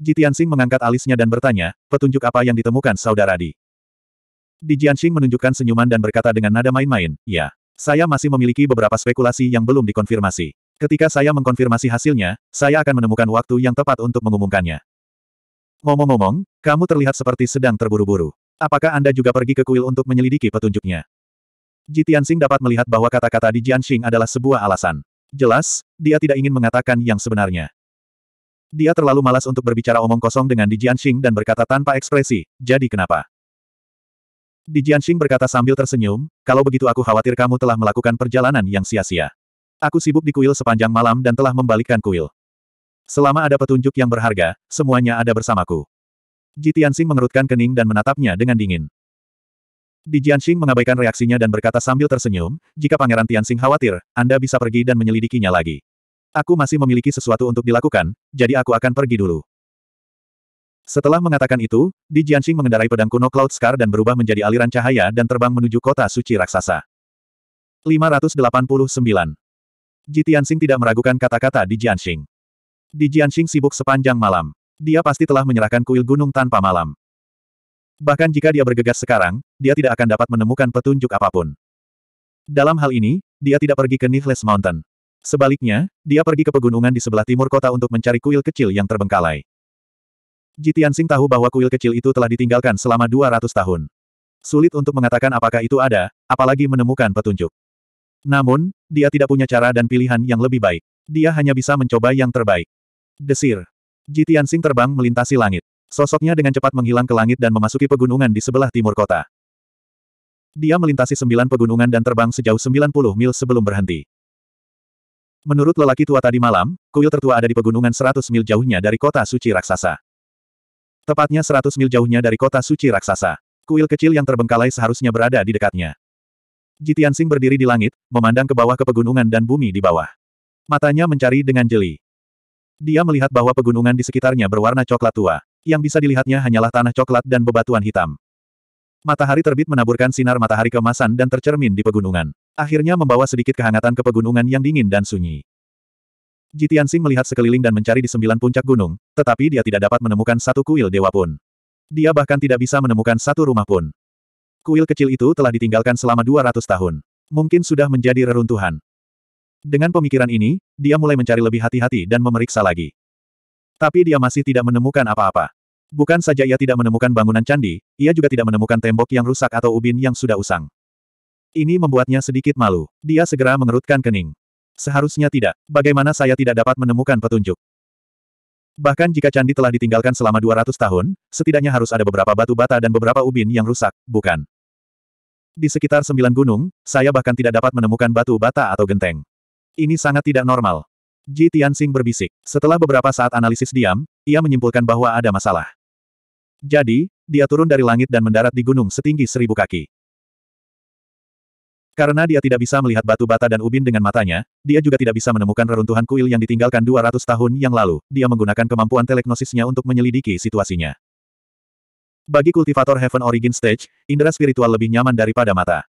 Ji Tianxing mengangkat alisnya dan bertanya, petunjuk apa yang ditemukan saudara Di? Di Jianxing menunjukkan senyuman dan berkata dengan nada main-main, ya. Saya masih memiliki beberapa spekulasi yang belum dikonfirmasi. Ketika saya mengkonfirmasi hasilnya, saya akan menemukan waktu yang tepat untuk mengumumkannya. Ngomong-ngomong, kamu terlihat seperti sedang terburu-buru. Apakah Anda juga pergi ke kuil untuk menyelidiki petunjuknya? Ji Tianxing dapat melihat bahwa kata-kata di Jianxing adalah sebuah alasan. Jelas, dia tidak ingin mengatakan yang sebenarnya. Dia terlalu malas untuk berbicara omong kosong dengan Di Jianxing dan berkata tanpa ekspresi, jadi kenapa? Di Jianxing berkata sambil tersenyum, kalau begitu aku khawatir kamu telah melakukan perjalanan yang sia-sia. Aku sibuk di kuil sepanjang malam dan telah membalikkan kuil. Selama ada petunjuk yang berharga, semuanya ada bersamaku. Ji Tianxing mengerutkan kening dan menatapnya dengan dingin. Di Jianxing mengabaikan reaksinya dan berkata sambil tersenyum, jika Pangeran Tianxing khawatir, Anda bisa pergi dan menyelidikinya lagi. Aku masih memiliki sesuatu untuk dilakukan, jadi aku akan pergi dulu. Setelah mengatakan itu, Di Jianxing mengendarai pedang kuno Cloud Scar dan berubah menjadi aliran cahaya dan terbang menuju kota suci raksasa. 589. Ji Tianxing tidak meragukan kata-kata Di Jianxing. Di Jianxing sibuk sepanjang malam. Dia pasti telah menyerahkan kuil gunung tanpa malam. Bahkan jika dia bergegas sekarang, dia tidak akan dapat menemukan petunjuk apapun. Dalam hal ini, dia tidak pergi ke Nifles Mountain. Sebaliknya, dia pergi ke pegunungan di sebelah timur kota untuk mencari kuil kecil yang terbengkalai. Jitiansing tahu bahwa kuil kecil itu telah ditinggalkan selama 200 tahun. Sulit untuk mengatakan apakah itu ada, apalagi menemukan petunjuk. Namun, dia tidak punya cara dan pilihan yang lebih baik. Dia hanya bisa mencoba yang terbaik. Desir. Jitiansing terbang melintasi langit. Sosoknya dengan cepat menghilang ke langit dan memasuki pegunungan di sebelah timur kota. Dia melintasi sembilan pegunungan dan terbang sejauh 90 mil sebelum berhenti. Menurut lelaki tua tadi malam, kuil tertua ada di pegunungan 100 mil jauhnya dari kota suci raksasa. Tepatnya 100 mil jauhnya dari kota suci raksasa. Kuil kecil yang terbengkalai seharusnya berada di dekatnya. Jitian Sing berdiri di langit, memandang ke bawah ke pegunungan dan bumi di bawah. Matanya mencari dengan jeli. Dia melihat bahwa pegunungan di sekitarnya berwarna coklat tua. Yang bisa dilihatnya hanyalah tanah coklat dan bebatuan hitam. Matahari terbit menaburkan sinar matahari kemasan dan tercermin di pegunungan. Akhirnya membawa sedikit kehangatan ke pegunungan yang dingin dan sunyi. Jitiansing melihat sekeliling dan mencari di sembilan puncak gunung, tetapi dia tidak dapat menemukan satu kuil dewa pun. Dia bahkan tidak bisa menemukan satu rumah pun. Kuil kecil itu telah ditinggalkan selama 200 tahun. Mungkin sudah menjadi reruntuhan. Dengan pemikiran ini, dia mulai mencari lebih hati-hati dan memeriksa lagi. Tapi dia masih tidak menemukan apa-apa. Bukan saja ia tidak menemukan bangunan candi, ia juga tidak menemukan tembok yang rusak atau ubin yang sudah usang. Ini membuatnya sedikit malu. Dia segera mengerutkan kening. Seharusnya tidak. Bagaimana saya tidak dapat menemukan petunjuk? Bahkan jika candi telah ditinggalkan selama 200 tahun, setidaknya harus ada beberapa batu bata dan beberapa ubin yang rusak, bukan? Di sekitar sembilan gunung, saya bahkan tidak dapat menemukan batu bata atau genteng. Ini sangat tidak normal. Ji Tianxing berbisik. Setelah beberapa saat analisis diam, ia menyimpulkan bahwa ada masalah. Jadi, dia turun dari langit dan mendarat di gunung setinggi seribu kaki. Karena dia tidak bisa melihat batu bata dan ubin dengan matanya, dia juga tidak bisa menemukan reruntuhan kuil yang ditinggalkan 200 tahun yang lalu. Dia menggunakan kemampuan teleknosisnya untuk menyelidiki situasinya. Bagi kultivator Heaven Origin Stage, indera spiritual lebih nyaman daripada mata.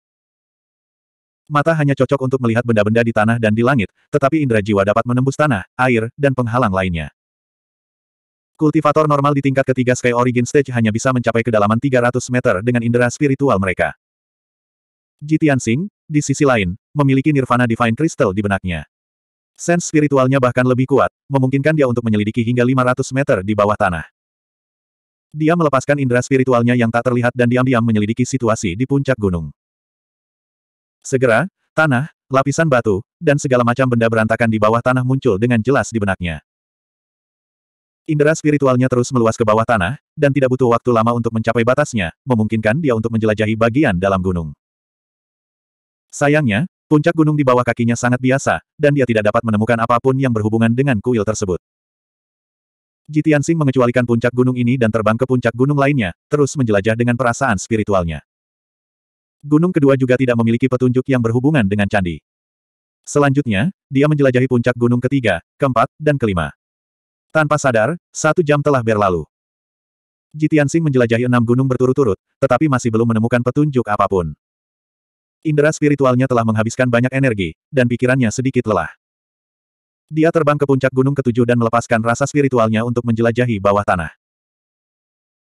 Mata hanya cocok untuk melihat benda-benda di tanah dan di langit, tetapi indera jiwa dapat menembus tanah, air, dan penghalang lainnya. Kultivator normal di tingkat ketiga Sky Origin Stage hanya bisa mencapai kedalaman 300 meter dengan indera spiritual mereka. Jitian Singh, di sisi lain, memiliki Nirvana Divine Crystal di benaknya. Sense spiritualnya bahkan lebih kuat, memungkinkan dia untuk menyelidiki hingga 500 meter di bawah tanah. Dia melepaskan indera spiritualnya yang tak terlihat dan diam-diam menyelidiki situasi di puncak gunung. Segera, tanah, lapisan batu, dan segala macam benda berantakan di bawah tanah muncul dengan jelas di benaknya. Indera spiritualnya terus meluas ke bawah tanah, dan tidak butuh waktu lama untuk mencapai batasnya, memungkinkan dia untuk menjelajahi bagian dalam gunung. Sayangnya, puncak gunung di bawah kakinya sangat biasa, dan dia tidak dapat menemukan apapun yang berhubungan dengan kuil tersebut. Jitian Sing mengecualikan puncak gunung ini dan terbang ke puncak gunung lainnya, terus menjelajah dengan perasaan spiritualnya. Gunung kedua juga tidak memiliki petunjuk yang berhubungan dengan candi. Selanjutnya, dia menjelajahi puncak gunung ketiga, keempat, dan kelima. Tanpa sadar, satu jam telah berlalu. Jitiansing menjelajahi enam gunung berturut-turut, tetapi masih belum menemukan petunjuk apapun. Indera spiritualnya telah menghabiskan banyak energi, dan pikirannya sedikit lelah. Dia terbang ke puncak gunung ketujuh dan melepaskan rasa spiritualnya untuk menjelajahi bawah tanah.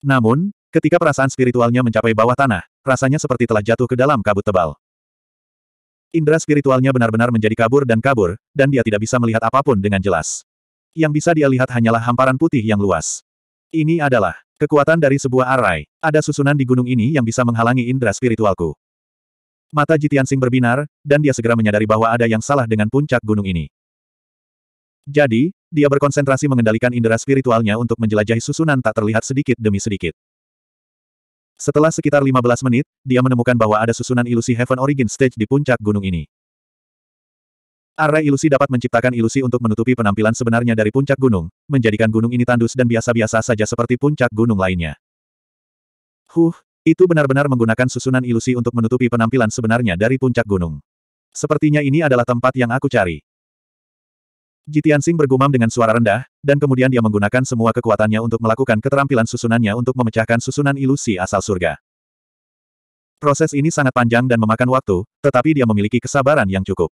Namun, Ketika perasaan spiritualnya mencapai bawah tanah, rasanya seperti telah jatuh ke dalam kabut tebal. Indra spiritualnya benar-benar menjadi kabur dan kabur, dan dia tidak bisa melihat apapun dengan jelas. Yang bisa dia lihat hanyalah hamparan putih yang luas. Ini adalah kekuatan dari sebuah arai. Ada susunan di gunung ini yang bisa menghalangi indra spiritualku. Mata Jitian Sing berbinar, dan dia segera menyadari bahwa ada yang salah dengan puncak gunung ini. Jadi, dia berkonsentrasi mengendalikan indera spiritualnya untuk menjelajahi susunan tak terlihat sedikit demi sedikit. Setelah sekitar 15 menit, dia menemukan bahwa ada susunan ilusi Heaven Origin Stage di puncak gunung ini. Array ilusi dapat menciptakan ilusi untuk menutupi penampilan sebenarnya dari puncak gunung, menjadikan gunung ini tandus dan biasa-biasa saja seperti puncak gunung lainnya. Huh, itu benar-benar menggunakan susunan ilusi untuk menutupi penampilan sebenarnya dari puncak gunung. Sepertinya ini adalah tempat yang aku cari. Jitian Sing bergumam dengan suara rendah, dan kemudian dia menggunakan semua kekuatannya untuk melakukan keterampilan susunannya untuk memecahkan susunan ilusi asal surga. Proses ini sangat panjang dan memakan waktu, tetapi dia memiliki kesabaran yang cukup.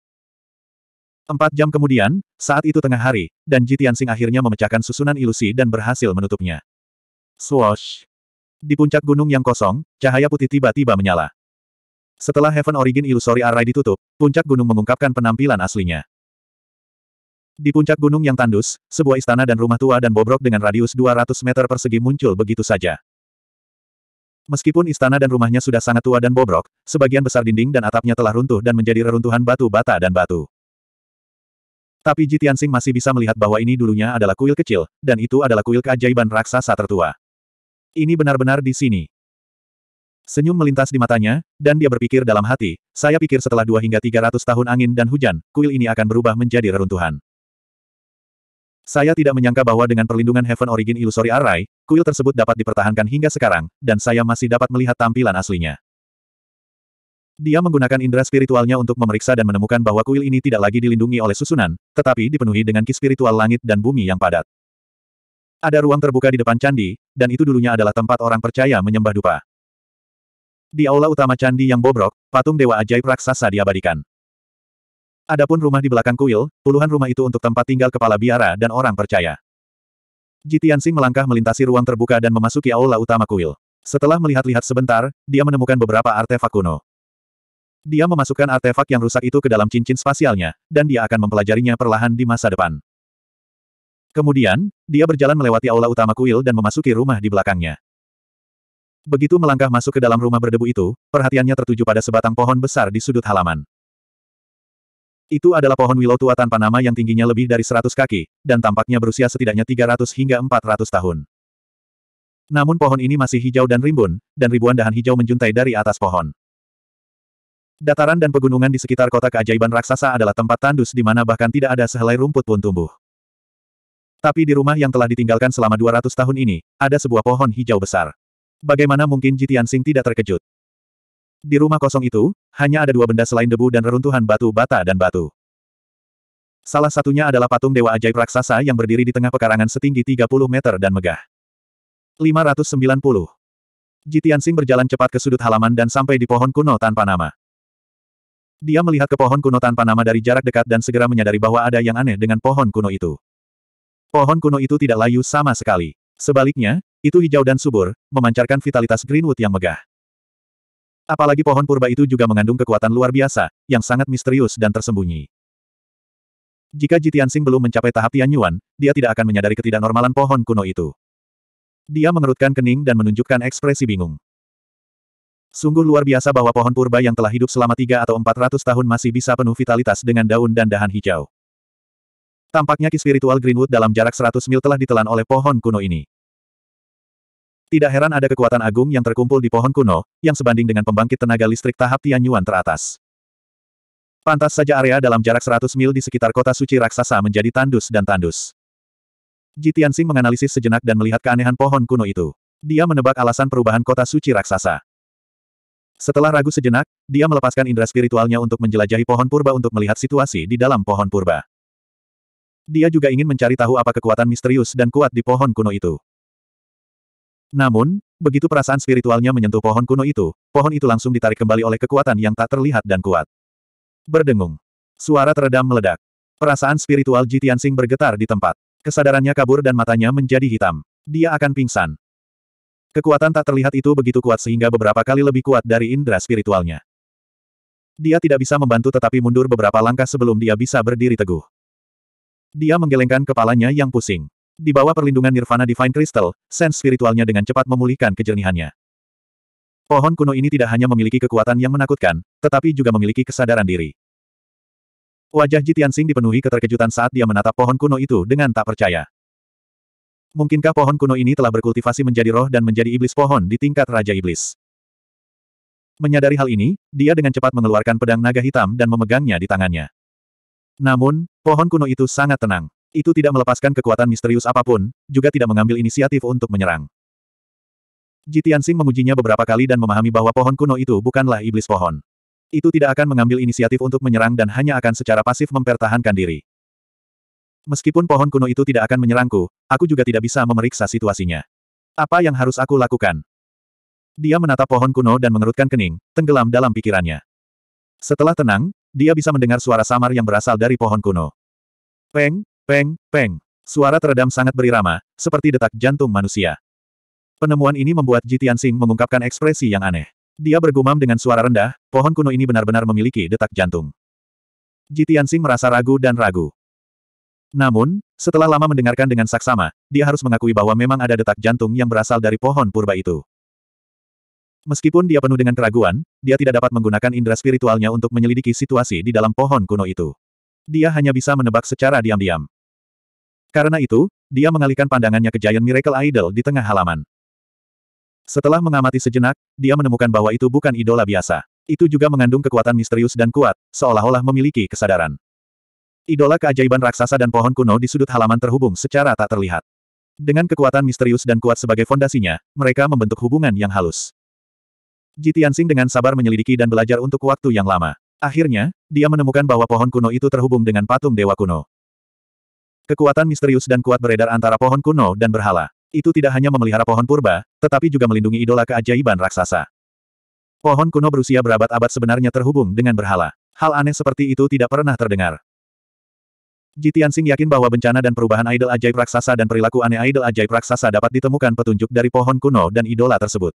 Empat jam kemudian, saat itu tengah hari, dan Jitian Sing akhirnya memecahkan susunan ilusi dan berhasil menutupnya. Swoosh! Di puncak gunung yang kosong, cahaya putih tiba-tiba menyala. Setelah Heaven Origin Illusory Array ditutup, puncak gunung mengungkapkan penampilan aslinya. Di puncak gunung yang tandus, sebuah istana dan rumah tua dan bobrok dengan radius 200 meter persegi muncul begitu saja. Meskipun istana dan rumahnya sudah sangat tua dan bobrok, sebagian besar dinding dan atapnya telah runtuh dan menjadi reruntuhan batu bata dan batu. Tapi Jitiansing masih bisa melihat bahwa ini dulunya adalah kuil kecil, dan itu adalah kuil keajaiban raksasa tertua. Ini benar-benar di sini. Senyum melintas di matanya, dan dia berpikir dalam hati, saya pikir setelah dua hingga tiga ratus tahun angin dan hujan, kuil ini akan berubah menjadi reruntuhan. Saya tidak menyangka bahwa dengan perlindungan Heaven Origin Illusory Array, kuil tersebut dapat dipertahankan hingga sekarang, dan saya masih dapat melihat tampilan aslinya. Dia menggunakan indera spiritualnya untuk memeriksa dan menemukan bahwa kuil ini tidak lagi dilindungi oleh susunan, tetapi dipenuhi dengan ki spiritual langit dan bumi yang padat. Ada ruang terbuka di depan candi, dan itu dulunya adalah tempat orang percaya menyembah dupa. Di aula utama candi yang bobrok, patung dewa ajaib raksasa diabadikan. Adapun rumah di belakang kuil, puluhan rumah itu untuk tempat tinggal kepala biara dan orang percaya. Jitiansing melangkah melintasi ruang terbuka dan memasuki aula utama kuil. Setelah melihat-lihat sebentar, dia menemukan beberapa artefak kuno. Dia memasukkan artefak yang rusak itu ke dalam cincin spasialnya, dan dia akan mempelajarinya perlahan di masa depan. Kemudian, dia berjalan melewati aula utama kuil dan memasuki rumah di belakangnya. Begitu melangkah masuk ke dalam rumah berdebu itu, perhatiannya tertuju pada sebatang pohon besar di sudut halaman. Itu adalah pohon willow tua tanpa nama yang tingginya lebih dari 100 kaki, dan tampaknya berusia setidaknya 300 hingga 400 tahun. Namun pohon ini masih hijau dan rimbun, dan ribuan dahan hijau menjuntai dari atas pohon. Dataran dan pegunungan di sekitar kota keajaiban raksasa adalah tempat tandus di mana bahkan tidak ada sehelai rumput pun tumbuh. Tapi di rumah yang telah ditinggalkan selama 200 tahun ini, ada sebuah pohon hijau besar. Bagaimana mungkin Jitian Sing tidak terkejut? Di rumah kosong itu, hanya ada dua benda selain debu dan reruntuhan batu bata dan batu. Salah satunya adalah patung dewa ajaib raksasa yang berdiri di tengah pekarangan setinggi 30 meter dan megah. 590. Jitiansing berjalan cepat ke sudut halaman dan sampai di pohon kuno tanpa nama. Dia melihat ke pohon kuno tanpa nama dari jarak dekat dan segera menyadari bahwa ada yang aneh dengan pohon kuno itu. Pohon kuno itu tidak layu sama sekali. Sebaliknya, itu hijau dan subur, memancarkan vitalitas Greenwood yang megah. Apalagi pohon purba itu juga mengandung kekuatan luar biasa, yang sangat misterius dan tersembunyi. Jika Jitiansing belum mencapai tahap Tianyuan, dia tidak akan menyadari ketidaknormalan pohon kuno itu. Dia mengerutkan kening dan menunjukkan ekspresi bingung. Sungguh luar biasa bahwa pohon purba yang telah hidup selama tiga atau empat ratus tahun masih bisa penuh vitalitas dengan daun dan dahan hijau. Tampaknya ki spiritual Greenwood dalam jarak seratus mil telah ditelan oleh pohon kuno ini. Tidak heran ada kekuatan agung yang terkumpul di pohon kuno, yang sebanding dengan pembangkit tenaga listrik tahap Tianyuan teratas. Pantas saja area dalam jarak 100 mil di sekitar kota suci raksasa menjadi tandus dan tandus. Ji Tianxing menganalisis sejenak dan melihat keanehan pohon kuno itu. Dia menebak alasan perubahan kota suci raksasa. Setelah ragu sejenak, dia melepaskan indera spiritualnya untuk menjelajahi pohon purba untuk melihat situasi di dalam pohon purba. Dia juga ingin mencari tahu apa kekuatan misterius dan kuat di pohon kuno itu. Namun, begitu perasaan spiritualnya menyentuh pohon kuno itu, pohon itu langsung ditarik kembali oleh kekuatan yang tak terlihat dan kuat. Berdengung. Suara teredam meledak. Perasaan spiritual Ji Tianxing bergetar di tempat. Kesadarannya kabur dan matanya menjadi hitam. Dia akan pingsan. Kekuatan tak terlihat itu begitu kuat sehingga beberapa kali lebih kuat dari indera spiritualnya. Dia tidak bisa membantu tetapi mundur beberapa langkah sebelum dia bisa berdiri teguh. Dia menggelengkan kepalanya yang pusing. Di bawah perlindungan Nirvana Divine Crystal, sense spiritualnya dengan cepat memulihkan kejernihannya. Pohon kuno ini tidak hanya memiliki kekuatan yang menakutkan, tetapi juga memiliki kesadaran diri. Wajah Jitian Jitiansing dipenuhi keterkejutan saat dia menatap pohon kuno itu dengan tak percaya. Mungkinkah pohon kuno ini telah berkultivasi menjadi roh dan menjadi iblis pohon di tingkat Raja Iblis? Menyadari hal ini, dia dengan cepat mengeluarkan pedang naga hitam dan memegangnya di tangannya. Namun, pohon kuno itu sangat tenang. Itu tidak melepaskan kekuatan misterius apapun, juga tidak mengambil inisiatif untuk menyerang. Jitiansing mengujinya beberapa kali dan memahami bahwa pohon kuno itu bukanlah iblis pohon. Itu tidak akan mengambil inisiatif untuk menyerang dan hanya akan secara pasif mempertahankan diri. Meskipun pohon kuno itu tidak akan menyerangku, aku juga tidak bisa memeriksa situasinya. Apa yang harus aku lakukan? Dia menatap pohon kuno dan mengerutkan kening, tenggelam dalam pikirannya. Setelah tenang, dia bisa mendengar suara samar yang berasal dari pohon kuno. Peng, Peng, peng. Suara teredam sangat berirama, seperti detak jantung manusia. Penemuan ini membuat Ji Tianxing mengungkapkan ekspresi yang aneh. Dia bergumam dengan suara rendah, pohon kuno ini benar-benar memiliki detak jantung. Ji Tianxing merasa ragu dan ragu. Namun, setelah lama mendengarkan dengan saksama, dia harus mengakui bahwa memang ada detak jantung yang berasal dari pohon purba itu. Meskipun dia penuh dengan keraguan, dia tidak dapat menggunakan indera spiritualnya untuk menyelidiki situasi di dalam pohon kuno itu. Dia hanya bisa menebak secara diam-diam. Karena itu, dia mengalihkan pandangannya ke Giant Miracle Idol di tengah halaman. Setelah mengamati sejenak, dia menemukan bahwa itu bukan idola biasa. Itu juga mengandung kekuatan misterius dan kuat, seolah-olah memiliki kesadaran. Idola keajaiban raksasa dan pohon kuno di sudut halaman terhubung secara tak terlihat. Dengan kekuatan misterius dan kuat sebagai fondasinya, mereka membentuk hubungan yang halus. Jitiansing dengan sabar menyelidiki dan belajar untuk waktu yang lama. Akhirnya, dia menemukan bahwa pohon kuno itu terhubung dengan patung dewa kuno. Kekuatan misterius dan kuat beredar antara pohon kuno dan berhala. Itu tidak hanya memelihara pohon purba, tetapi juga melindungi idola keajaiban raksasa. Pohon kuno berusia berabad-abad sebenarnya terhubung dengan berhala. Hal aneh seperti itu tidak pernah terdengar. Jitian Jitiansing yakin bahwa bencana dan perubahan idol ajaib raksasa dan perilaku aneh idol ajaib raksasa dapat ditemukan petunjuk dari pohon kuno dan idola tersebut.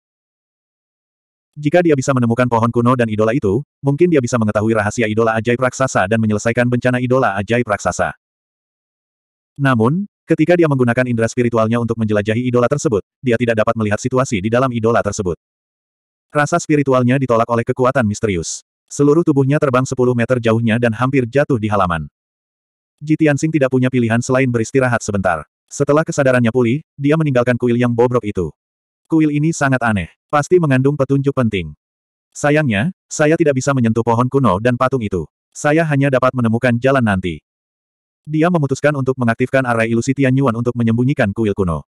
Jika dia bisa menemukan pohon kuno dan idola itu, mungkin dia bisa mengetahui rahasia idola ajaib raksasa dan menyelesaikan bencana idola ajaib raksasa. Namun, ketika dia menggunakan indera spiritualnya untuk menjelajahi idola tersebut, dia tidak dapat melihat situasi di dalam idola tersebut. Rasa spiritualnya ditolak oleh kekuatan misterius. Seluruh tubuhnya terbang 10 meter jauhnya dan hampir jatuh di halaman. Jitiansing tidak punya pilihan selain beristirahat sebentar. Setelah kesadarannya pulih, dia meninggalkan kuil yang bobrok itu. Kuil ini sangat aneh, pasti mengandung petunjuk penting. Sayangnya, saya tidak bisa menyentuh pohon kuno dan patung itu. Saya hanya dapat menemukan jalan nanti. Dia memutuskan untuk mengaktifkan arai ilusi Tian Yuan untuk menyembunyikan kuil kuno.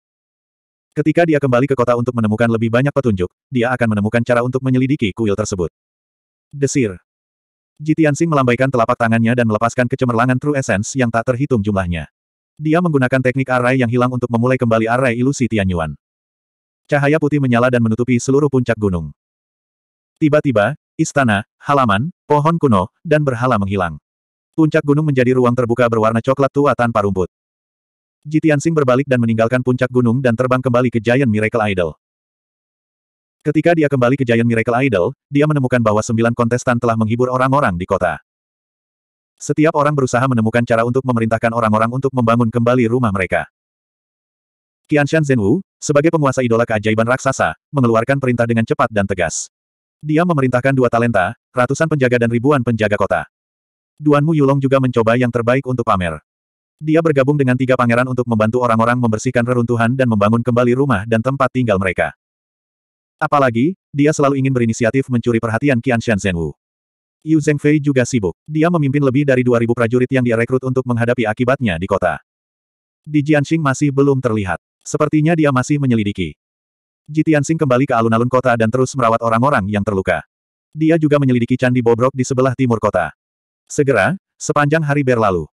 Ketika dia kembali ke kota untuk menemukan lebih banyak petunjuk, dia akan menemukan cara untuk menyelidiki kuil tersebut. Desir. Jitiansing melambaikan telapak tangannya dan melepaskan kecemerlangan True Essence yang tak terhitung jumlahnya. Dia menggunakan teknik arai yang hilang untuk memulai kembali arai ilusi Tian Yuan. Cahaya putih menyala dan menutupi seluruh puncak gunung. Tiba-tiba, istana, halaman, pohon kuno, dan berhala menghilang. Puncak gunung menjadi ruang terbuka berwarna coklat tua tanpa rumput. Jitiansing berbalik dan meninggalkan puncak gunung dan terbang kembali ke Giant Miracle Idol. Ketika dia kembali ke Giant Miracle Idol, dia menemukan bahwa sembilan kontestan telah menghibur orang-orang di kota. Setiap orang berusaha menemukan cara untuk memerintahkan orang-orang untuk membangun kembali rumah mereka. Qianshan Zhenwu, sebagai penguasa idola keajaiban raksasa, mengeluarkan perintah dengan cepat dan tegas. Dia memerintahkan dua talenta, ratusan penjaga dan ribuan penjaga kota. Duan Mu Yulong juga mencoba yang terbaik untuk pamer. Dia bergabung dengan tiga pangeran untuk membantu orang-orang membersihkan reruntuhan dan membangun kembali rumah dan tempat tinggal mereka. Apalagi, dia selalu ingin berinisiatif mencuri perhatian Qian Shan Zhenwu. Yu Zhengfei juga sibuk. Dia memimpin lebih dari 2.000 prajurit yang direkrut untuk menghadapi akibatnya di kota. Di Jianxing masih belum terlihat. Sepertinya dia masih menyelidiki. Ji Tianxing kembali ke alun-alun kota dan terus merawat orang-orang yang terluka. Dia juga menyelidiki Candi Bobrok di sebelah timur kota. Segera, sepanjang hari berlalu.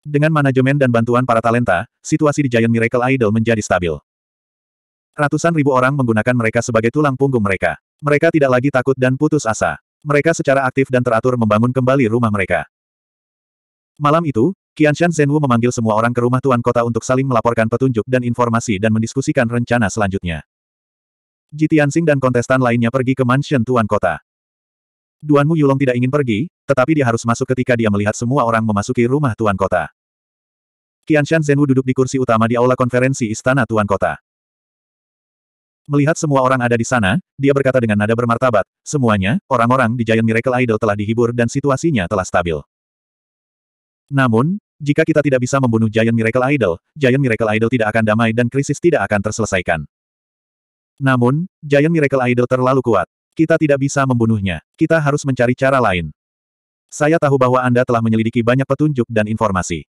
Dengan manajemen dan bantuan para talenta, situasi di Giant Miracle Idol menjadi stabil. Ratusan ribu orang menggunakan mereka sebagai tulang punggung mereka. Mereka tidak lagi takut dan putus asa. Mereka secara aktif dan teratur membangun kembali rumah mereka. Malam itu, Qianshan Zhenwu memanggil semua orang ke rumah Tuan Kota untuk saling melaporkan petunjuk dan informasi dan mendiskusikan rencana selanjutnya. Jitiansing dan kontestan lainnya pergi ke mansion Tuan Kota. Duan Mu Yulong tidak ingin pergi, tetapi dia harus masuk ketika dia melihat semua orang memasuki rumah Tuan Kota. Shan Zhenwu duduk di kursi utama di aula konferensi Istana Tuan Kota. Melihat semua orang ada di sana, dia berkata dengan nada bermartabat, semuanya, orang-orang di Giant Miracle Idol telah dihibur dan situasinya telah stabil. Namun, jika kita tidak bisa membunuh Giant Miracle Idol, Giant Miracle Idol tidak akan damai dan krisis tidak akan terselesaikan. Namun, Giant Miracle Idol terlalu kuat. Kita tidak bisa membunuhnya. Kita harus mencari cara lain. Saya tahu bahwa Anda telah menyelidiki banyak petunjuk dan informasi.